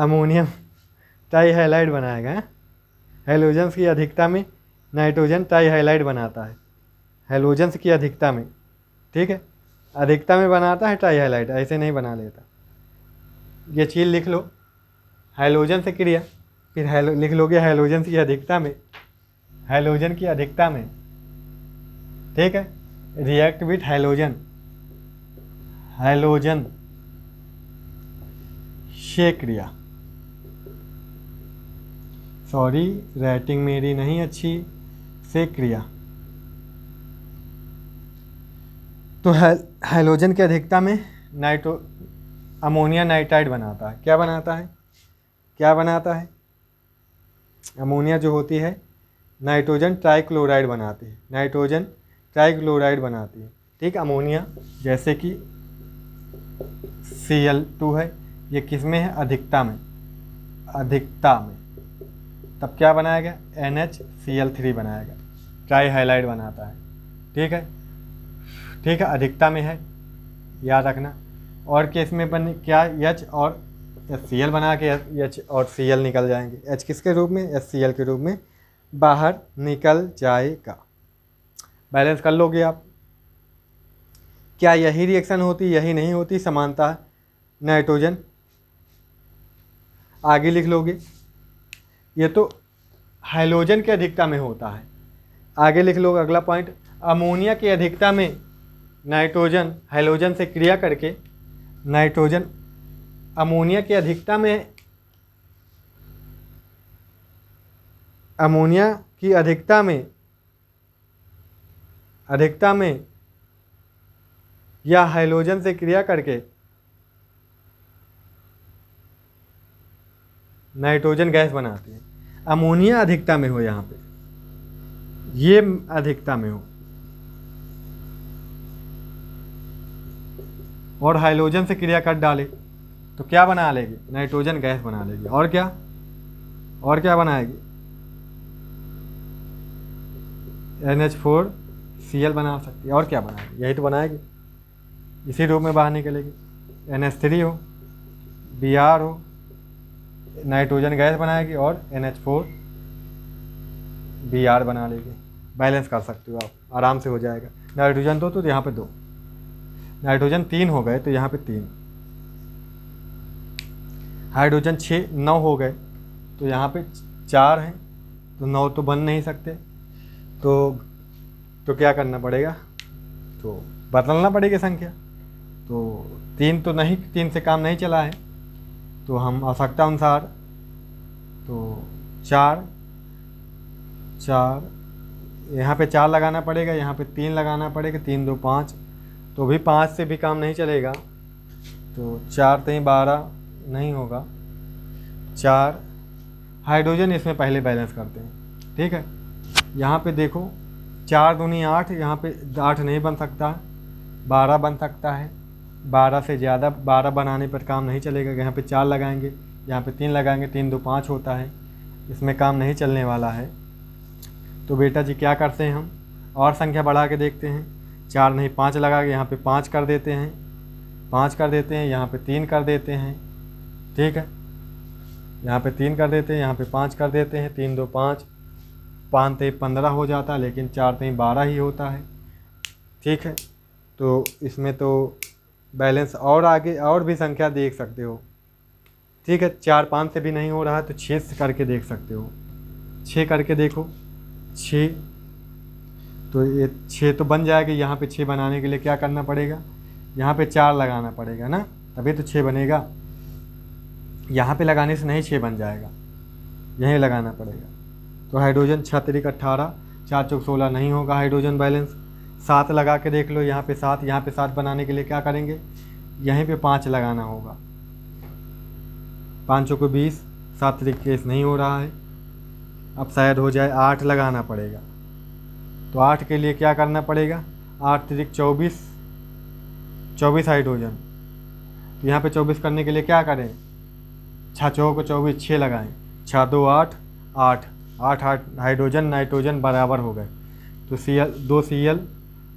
अमोनियम टाई हाइलाइट बनाएगा हेलोजन्स की अधिकता में नाइट्रोजन टाई हाइलाइट बनाता है हेलोजन्स की अधिकता में ठीक है अधिकता में बनाता है टाई हाइलाइट ऐसे नहीं बना लेता ये चीज़ लिख लो हेलोजन से क्रिया फिर हेलो लिख लोगे हेलोजन की अधिकता में हेलोजन की अधिकता में ठीक है रिएक्ट विथ हाइलोजन हाइलोजन शेक सॉरी राइटिंग मेरी नहीं अच्छी से क्रिया तो हाइलोजन की अधिकता में नाइट्रो अमोनिया नाइट्राइड बनाता है क्या बनाता है क्या बनाता है अमोनिया जो होती है नाइट्रोजन ट्राइक्लोराइड बनाती है नाइट्रोजन ट्राइक्लोराइड बनाती है ठीक अमोनिया जैसे कि सी एल टू है ये किस में है अधिकता में अधिकता में तब क्या बनाया गया N H C L three बनाया गया ट्राई हाईलाइट बनाता है ठीक है ठीक है अधिकता में है याद रखना और केस में बन क्या एच और एस सी एल बना के एच और सी एल निकल जाएंगे एच किसके रूप में एस सी एल के रूप में बाहर निकल जाएगा बैलेंस कर लोगे आप क्या यही रिएक्शन होती यही नहीं होती समानता नाइट्रोजन आगे लिख लोगे ये तो हाइलोजन की अधिकता में होता है आगे लिख लोगे अगला पॉइंट अमोनिया की अधिकता में नाइट्रोजन हाइलोजन से क्रिया करके नाइट्रोजन अमोनिया की अधिकता में अमोनिया की अधिकता में अधिकता में या हाइलोजन से क्रिया करके नाइट्रोजन गैस बनाते हैं अमोनिया अधिकता में हो यहाँ पे ये अधिकता में हो और हाइलोजन से क्रिया कर डाले तो क्या बना लेगी नाइट्रोजन गैस बना लेगी और क्या और क्या बनाएगी N H four C L बना सकती है और क्या बनाएगी यही तो बनाएगी इसी रूप में बाहर निकलेगी एन एच थ्री हो बी आर हो नाइट्रोजन गैस बनाएगी और N H four B R बना लेगी बैलेंस कर सकते हो आप आराम से हो जाएगा नाइट्रोजन दो तो यहाँ पे दो नाइट्रोजन तीन हो गए तो यहाँ पे तीन हाइड्रोजन छः नौ हो गए तो यहाँ पे चार हैं तो नौ तो बन नहीं सकते तो तो क्या करना पड़ेगा तो बदलना पड़ेगी संख्या तो तीन तो नहीं तीन से काम नहीं चला है तो हम आवश्यकता अनुसार तो चार चार यहाँ पे चार लगाना पड़ेगा यहाँ पे तीन लगाना पड़ेगा तीन दो पाँच तो भी पाँच से भी काम नहीं चलेगा तो चार तीन तो बारह नहीं होगा चार हाइड्रोजन इसमें पहले बैलेंस करते हैं ठीक है यहाँ पे देखो चार दूनी आठ यहाँ पे आठ नहीं बन सकता बारह बन सकता है बारह से ज़्यादा बारह बनाने पर काम नहीं चलेगा यहाँ पे चार लगाएंगे यहाँ पे तीन लगाएंगे तीन दो पाँच होता है इसमें काम नहीं चलने वाला है तो बेटा जी क्या करते हैं हम और संख्या बढ़ा के देखते हैं चार नहीं पाँच लगा के यहाँ पर पाँच कर देते हैं पाँच कर देते हैं यहाँ पर तीन कर देते हैं ठीक है यहाँ पे तीन कर देते हैं यहाँ पे पाँच कर देते हैं तीन दो पाँच पाँच तेई पंद्रह हो जाता है लेकिन चार तेई बारह ही होता है ठीक है तो इसमें तो बैलेंस और आगे और भी संख्या देख सकते हो ठीक है चार पाँच से भी नहीं हो रहा तो छः से करके देख सकते हो छः करके देखो छः तो ये छः तो बन जाएगा यहाँ पे छः बनाने के लिए क्या करना पड़ेगा यहाँ पे चार लगाना पड़ेगा ना तभी तो छः बनेगा यहाँ पे लगाने से नहीं छः बन जाएगा यहीं लगाना पड़ेगा तो हाइड्रोजन छः तरीक अट्ठारह चार चौक सोलह नहीं होगा हाइड्रोजन बैलेंस सात लगा के देख लो यहाँ पे सात यहाँ पे सात बनाने के लिए क्या करेंगे यहीं पे पाँच लगाना होगा पाँच को बीस सात तरीक केस नहीं हो रहा है अब शायद हो जाए आठ लगाना पड़ेगा तो आठ के लिए क्या करना पड़ेगा आठ तरीक चौबीस चौबीस हाइड्रोजन तो यहाँ पे चौबीस करने के लिए क्या करें छः को चौबीस छः लगाएं छः दो आठ आठ आठ आठ हाइड्रोजन नाइट्रोजन बराबर हो गए तो सी एल दो सी एल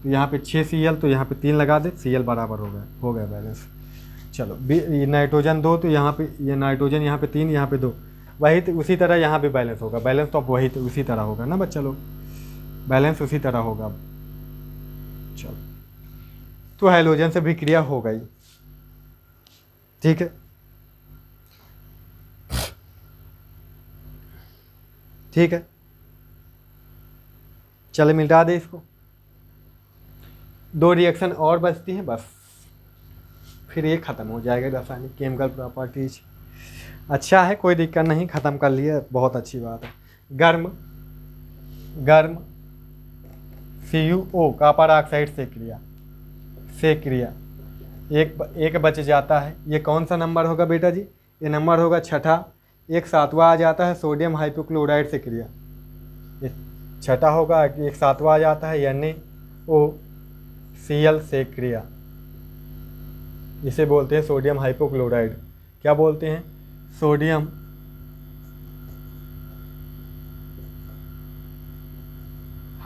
तो यहाँ पे छः सी एल तो यहाँ पे तीन लगा दे सी एल बराबर हो गए हो गए बैलेंस चलो ये नाइट्रोजन दो तो यहाँ पे ये नाइट्रोजन यहाँ पे तीन यहाँ पे दो वही तो उसी तरह यहाँ पर बैलेंस होगा बैलेंस तो अब वही तो उसी तरह होगा ना बच्चा लोग बैलेंस उसी तरह होगा अब चलो तो हाइड्रोजन से भी क्रिया हो गई ठीक है ठीक है चले मिटा दे इसको दो रिएक्शन और बचती हैं बस फिर ये ख़त्म हो जाएगा रासायनिक केमिकल प्रॉपर्टीज अच्छा है कोई दिक्कत नहीं ख़त्म कर लिए बहुत अच्छी बात है गर्म गर्म C U O copper oxide से क्रिया से क्रिया एक एक बच जाता है ये कौन सा नंबर होगा बेटा जी ये नंबर होगा छठा एक सातवा आ जाता है सोडियम हाइपोक्लोराइड से क्रिया छठा होगा एक सातवा आ जाता है यानी ओ सी एल से क्रिया इसे बोलते हैं सोडियम हाइपोक्लोराइड क्या बोलते हैं सोडियम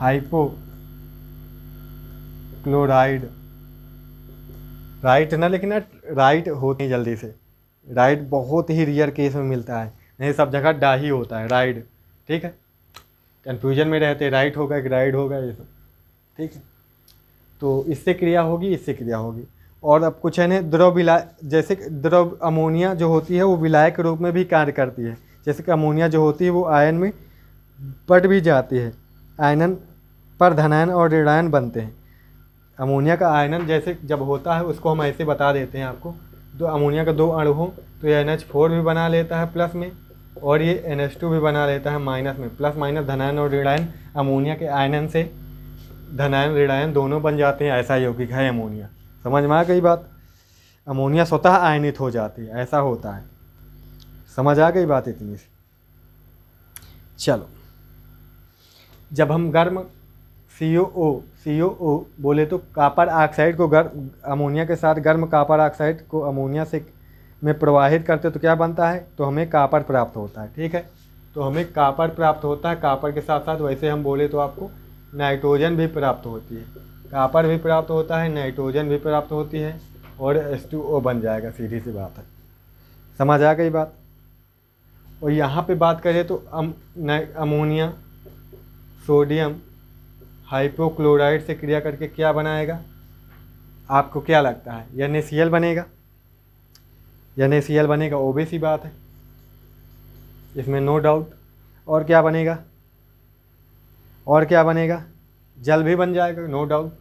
हाइपो क्लोराइड राइट ना लेकिन राइट होते हैं जल्दी से राइड बहुत ही रियर केस में मिलता है नहीं सब जगह डा ही होता है राइड ठीक है कन्फ्यूजन में रहते राइट होगा कि राइड होगा ये सब ठीक है तो इससे क्रिया होगी इससे क्रिया होगी और अब कुछ है ना द्रव विलाय जैसे द्रव अमोनिया जो होती है वो विलाय के रूप में भी कार्य करती है जैसे कि अमोनिया जो होती है वो आयन में पट भी जाती है आयनन पर धनायन और ऋणायन बनते हैं अमोनिया का आयनन जैसे जब होता है उसको हम ऐसे बता देते हैं आपको दो अमोनिया का दो अणु हो तो ये एन एच फोर भी बना लेता है प्लस में और ये एन एच टू भी बना लेता है माइनस में प्लस माइनस धनायन और ऋणायन अमोनिया के आयनन से धनायन ऋणायन दोनों बन जाते हैं ऐसा यौगिक है अमोनिया समझ में आ गई बात अमोनिया स्वतः आयनित हो जाती है ऐसा होता है समझ आ गई बात इतनी चलो जब हम गर्म सी ओ ओ सी ओ बोले तो कापर ऑक्साइड को गर्म अमोनिया के साथ गर्म कापर ऑक्साइड को अमोनिया से में प्रवाहित करते तो क्या बनता है तो हमें कापर प्राप्त होता है ठीक है तो हमें कापर प्राप्त होता है कापर के साथ साथ वैसे हम बोले तो आपको नाइट्रोजन भी प्राप्त होती है कापर भी प्राप्त होता है नाइट्रोजन भी प्राप्त होती है और एस टू ओ बन जाएगा सीधी सी बात है समझ आ गई बात और यहाँ पे बात करें तो अम अमोनिया सोडियम हाइपोक्लोराइड से क्रिया करके क्या बनाएगा आपको क्या लगता है एन सी एल बनेगा एन सी एल बनेगा ओबीसी सी बात है इसमें नो डाउट और क्या बनेगा और क्या बनेगा जल भी बन जाएगा नो डाउट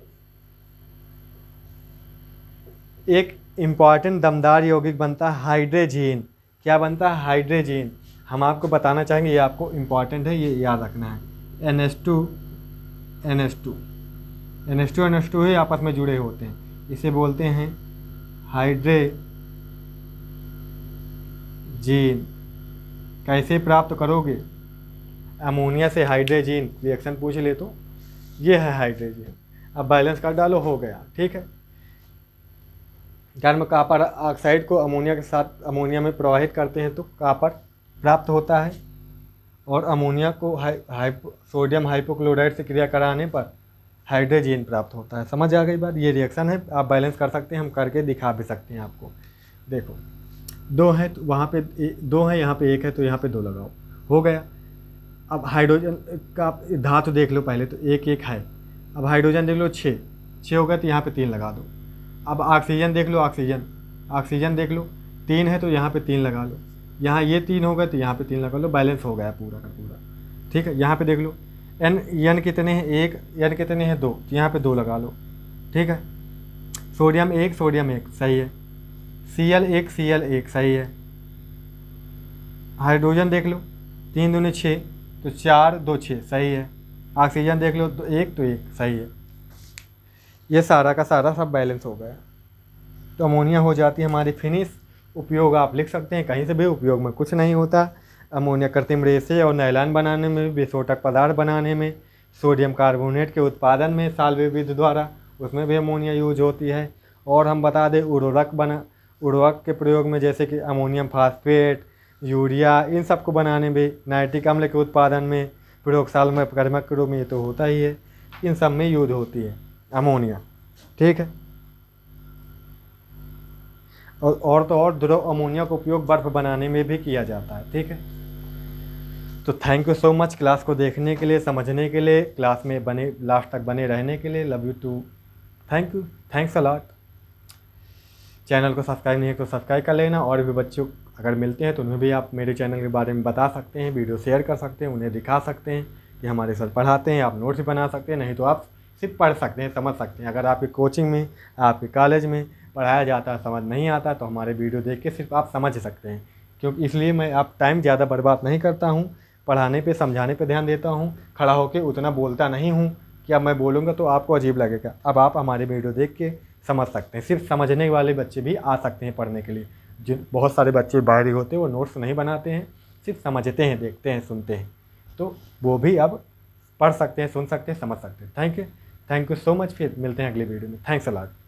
एक इम्पॉर्टेंट दमदार यौगिक बनता है हाइड्रेजीन क्या बनता है हाइड्रेजीन हम आपको बताना चाहेंगे ये आपको इम्पॉर्टेंट है ये याद रखना है N S two N S two N S two N S two ही आपस में जुड़े होते हैं इसे बोलते हैं हाइड्रे जीन कैसे प्राप्त करोगे अमोनिया से हाइड्रेजीन रिएक्शन पूछ ले तो ये है हाइड्रेजीन अब बैलेंस कर डालो हो गया ठीक है गर्म कापर ऑक्साइड को अमोनिया के साथ अमोनिया में प्रवाहित करते हैं तो कापर प्राप्त होता है और अमोनिया को हाई सोडियम हाइपोक्लोराइड से क्रिया कराने पर हाइड्रोजन प्राप्त होता है समझ आ गई बात ये रिएक्शन है आप बैलेंस कर सकते हैं हम करके दिखा भी सकते हैं आपको देखो दो है तो वहाँ पे दो है यहाँ पे एक है तो यहाँ पे दो लगाओ हो गया अब हाइड्रोजन का धातु देख लो पहले तो एक एक है अब हाइड्रोजन देख लो छः छः हो गया तो यहाँ पे तीन लगा दो अब ऑक्सीजन देख लो ऑक्सीजन ऑक्सीजन देख लो तीन है तो यहाँ पे तीन लगा लो यहाँ ये तीन हो गए तो यहाँ पे तीन लगा लो बैलेंस हो गया पूरा का पूरा ठीक है यहाँ पे देख लो एन एन कितने हैं एक एन कितने हैं दो तो यहाँ पे दो लगा लो ठीक है सोडियम एक सोडियम एक सही है सी एल एक सी एल एक सही है हाइड्रोजन देख लो तीन दोनों छः तो चार दो छः सही है ऑक्सीजन देख लो तो एक तो एक सही है ये सारा का सारा सब बैलेंस हो गया तो अमोनिया हो जाती है हमारी फिनिश उपयोग आप लिख सकते हैं कहीं से भी उपयोग में कुछ नहीं होता अमोनिया कृत्रिम रेसे और नैलान बनाने में विस्फोटक पदार्थ बनाने में सोडियम कार्बोनेट के उत्पादन में साल विविध द्वारा उसमें भी अमोनिया यूज होती है और हम बता दें उर्वरक बना उर्वरक के प्रयोग में जैसे कि अमोनियम फास्फेट यूरिया इन सब को बनाने में नाइट्रिक अम्ल के उत्पादन में प्रयोगशाल में परमक के रूप में ये तो होता ही है इन सब में यूज होती है अमोनिया ठीक है और और तो और ध्रुव अमोनिया का उपयोग बर्फ़ बनाने में भी किया जाता है ठीक है तो thank you so much class को देखने के लिए समझने के लिए क्लास में बने लास्ट तक बने रहने के लिए love you too thank you thanks a lot channel को सब्सक्राइब नहीं है तो सब्सक्राइब कर लेना और भी बच्चों अगर मिलते हैं तो उन्हें भी आप मेरे चैनल के बारे में बता सकते हैं वीडियो शेयर कर सकते हैं उन्हें दिखा सकते हैं कि हमारे सर पढ़ाते हैं आप नोट्स बना सकते हैं नहीं तो आप सिर्फ पढ़ सकते हैं समझ सकते हैं अगर आपके कोचिंग में आपके कॉलेज में पढ़ाया जाता है समझ नहीं आता तो हमारे वीडियो देख के सिर्फ आप समझ सकते हैं क्योंकि इसलिए मैं आप टाइम ज़्यादा बर्बाद नहीं करता हूँ पढ़ाने पे समझाने पे ध्यान देता हूँ खड़ा होकर उतना बोलता नहीं हूँ कि अब मैं बोलूँगा तो आपको अजीब लगेगा अब आप हमारे वीडियो देख के समझ सकते हैं सिर्फ समझने वाले बच्चे भी आ सकते हैं पढ़ने के लिए जिन बहुत सारे बच्चे बाहरी होते हैं वो नोट्स नहीं बनाते हैं सिर्फ समझते हैं देखते हैं सुनते हैं तो वो भी अब पढ़ सकते हैं सुन सकते हैं समझ सकते हैं thank you thank you so much फिर मिलते हैं अगले वीडियो में थैंक्स अलाट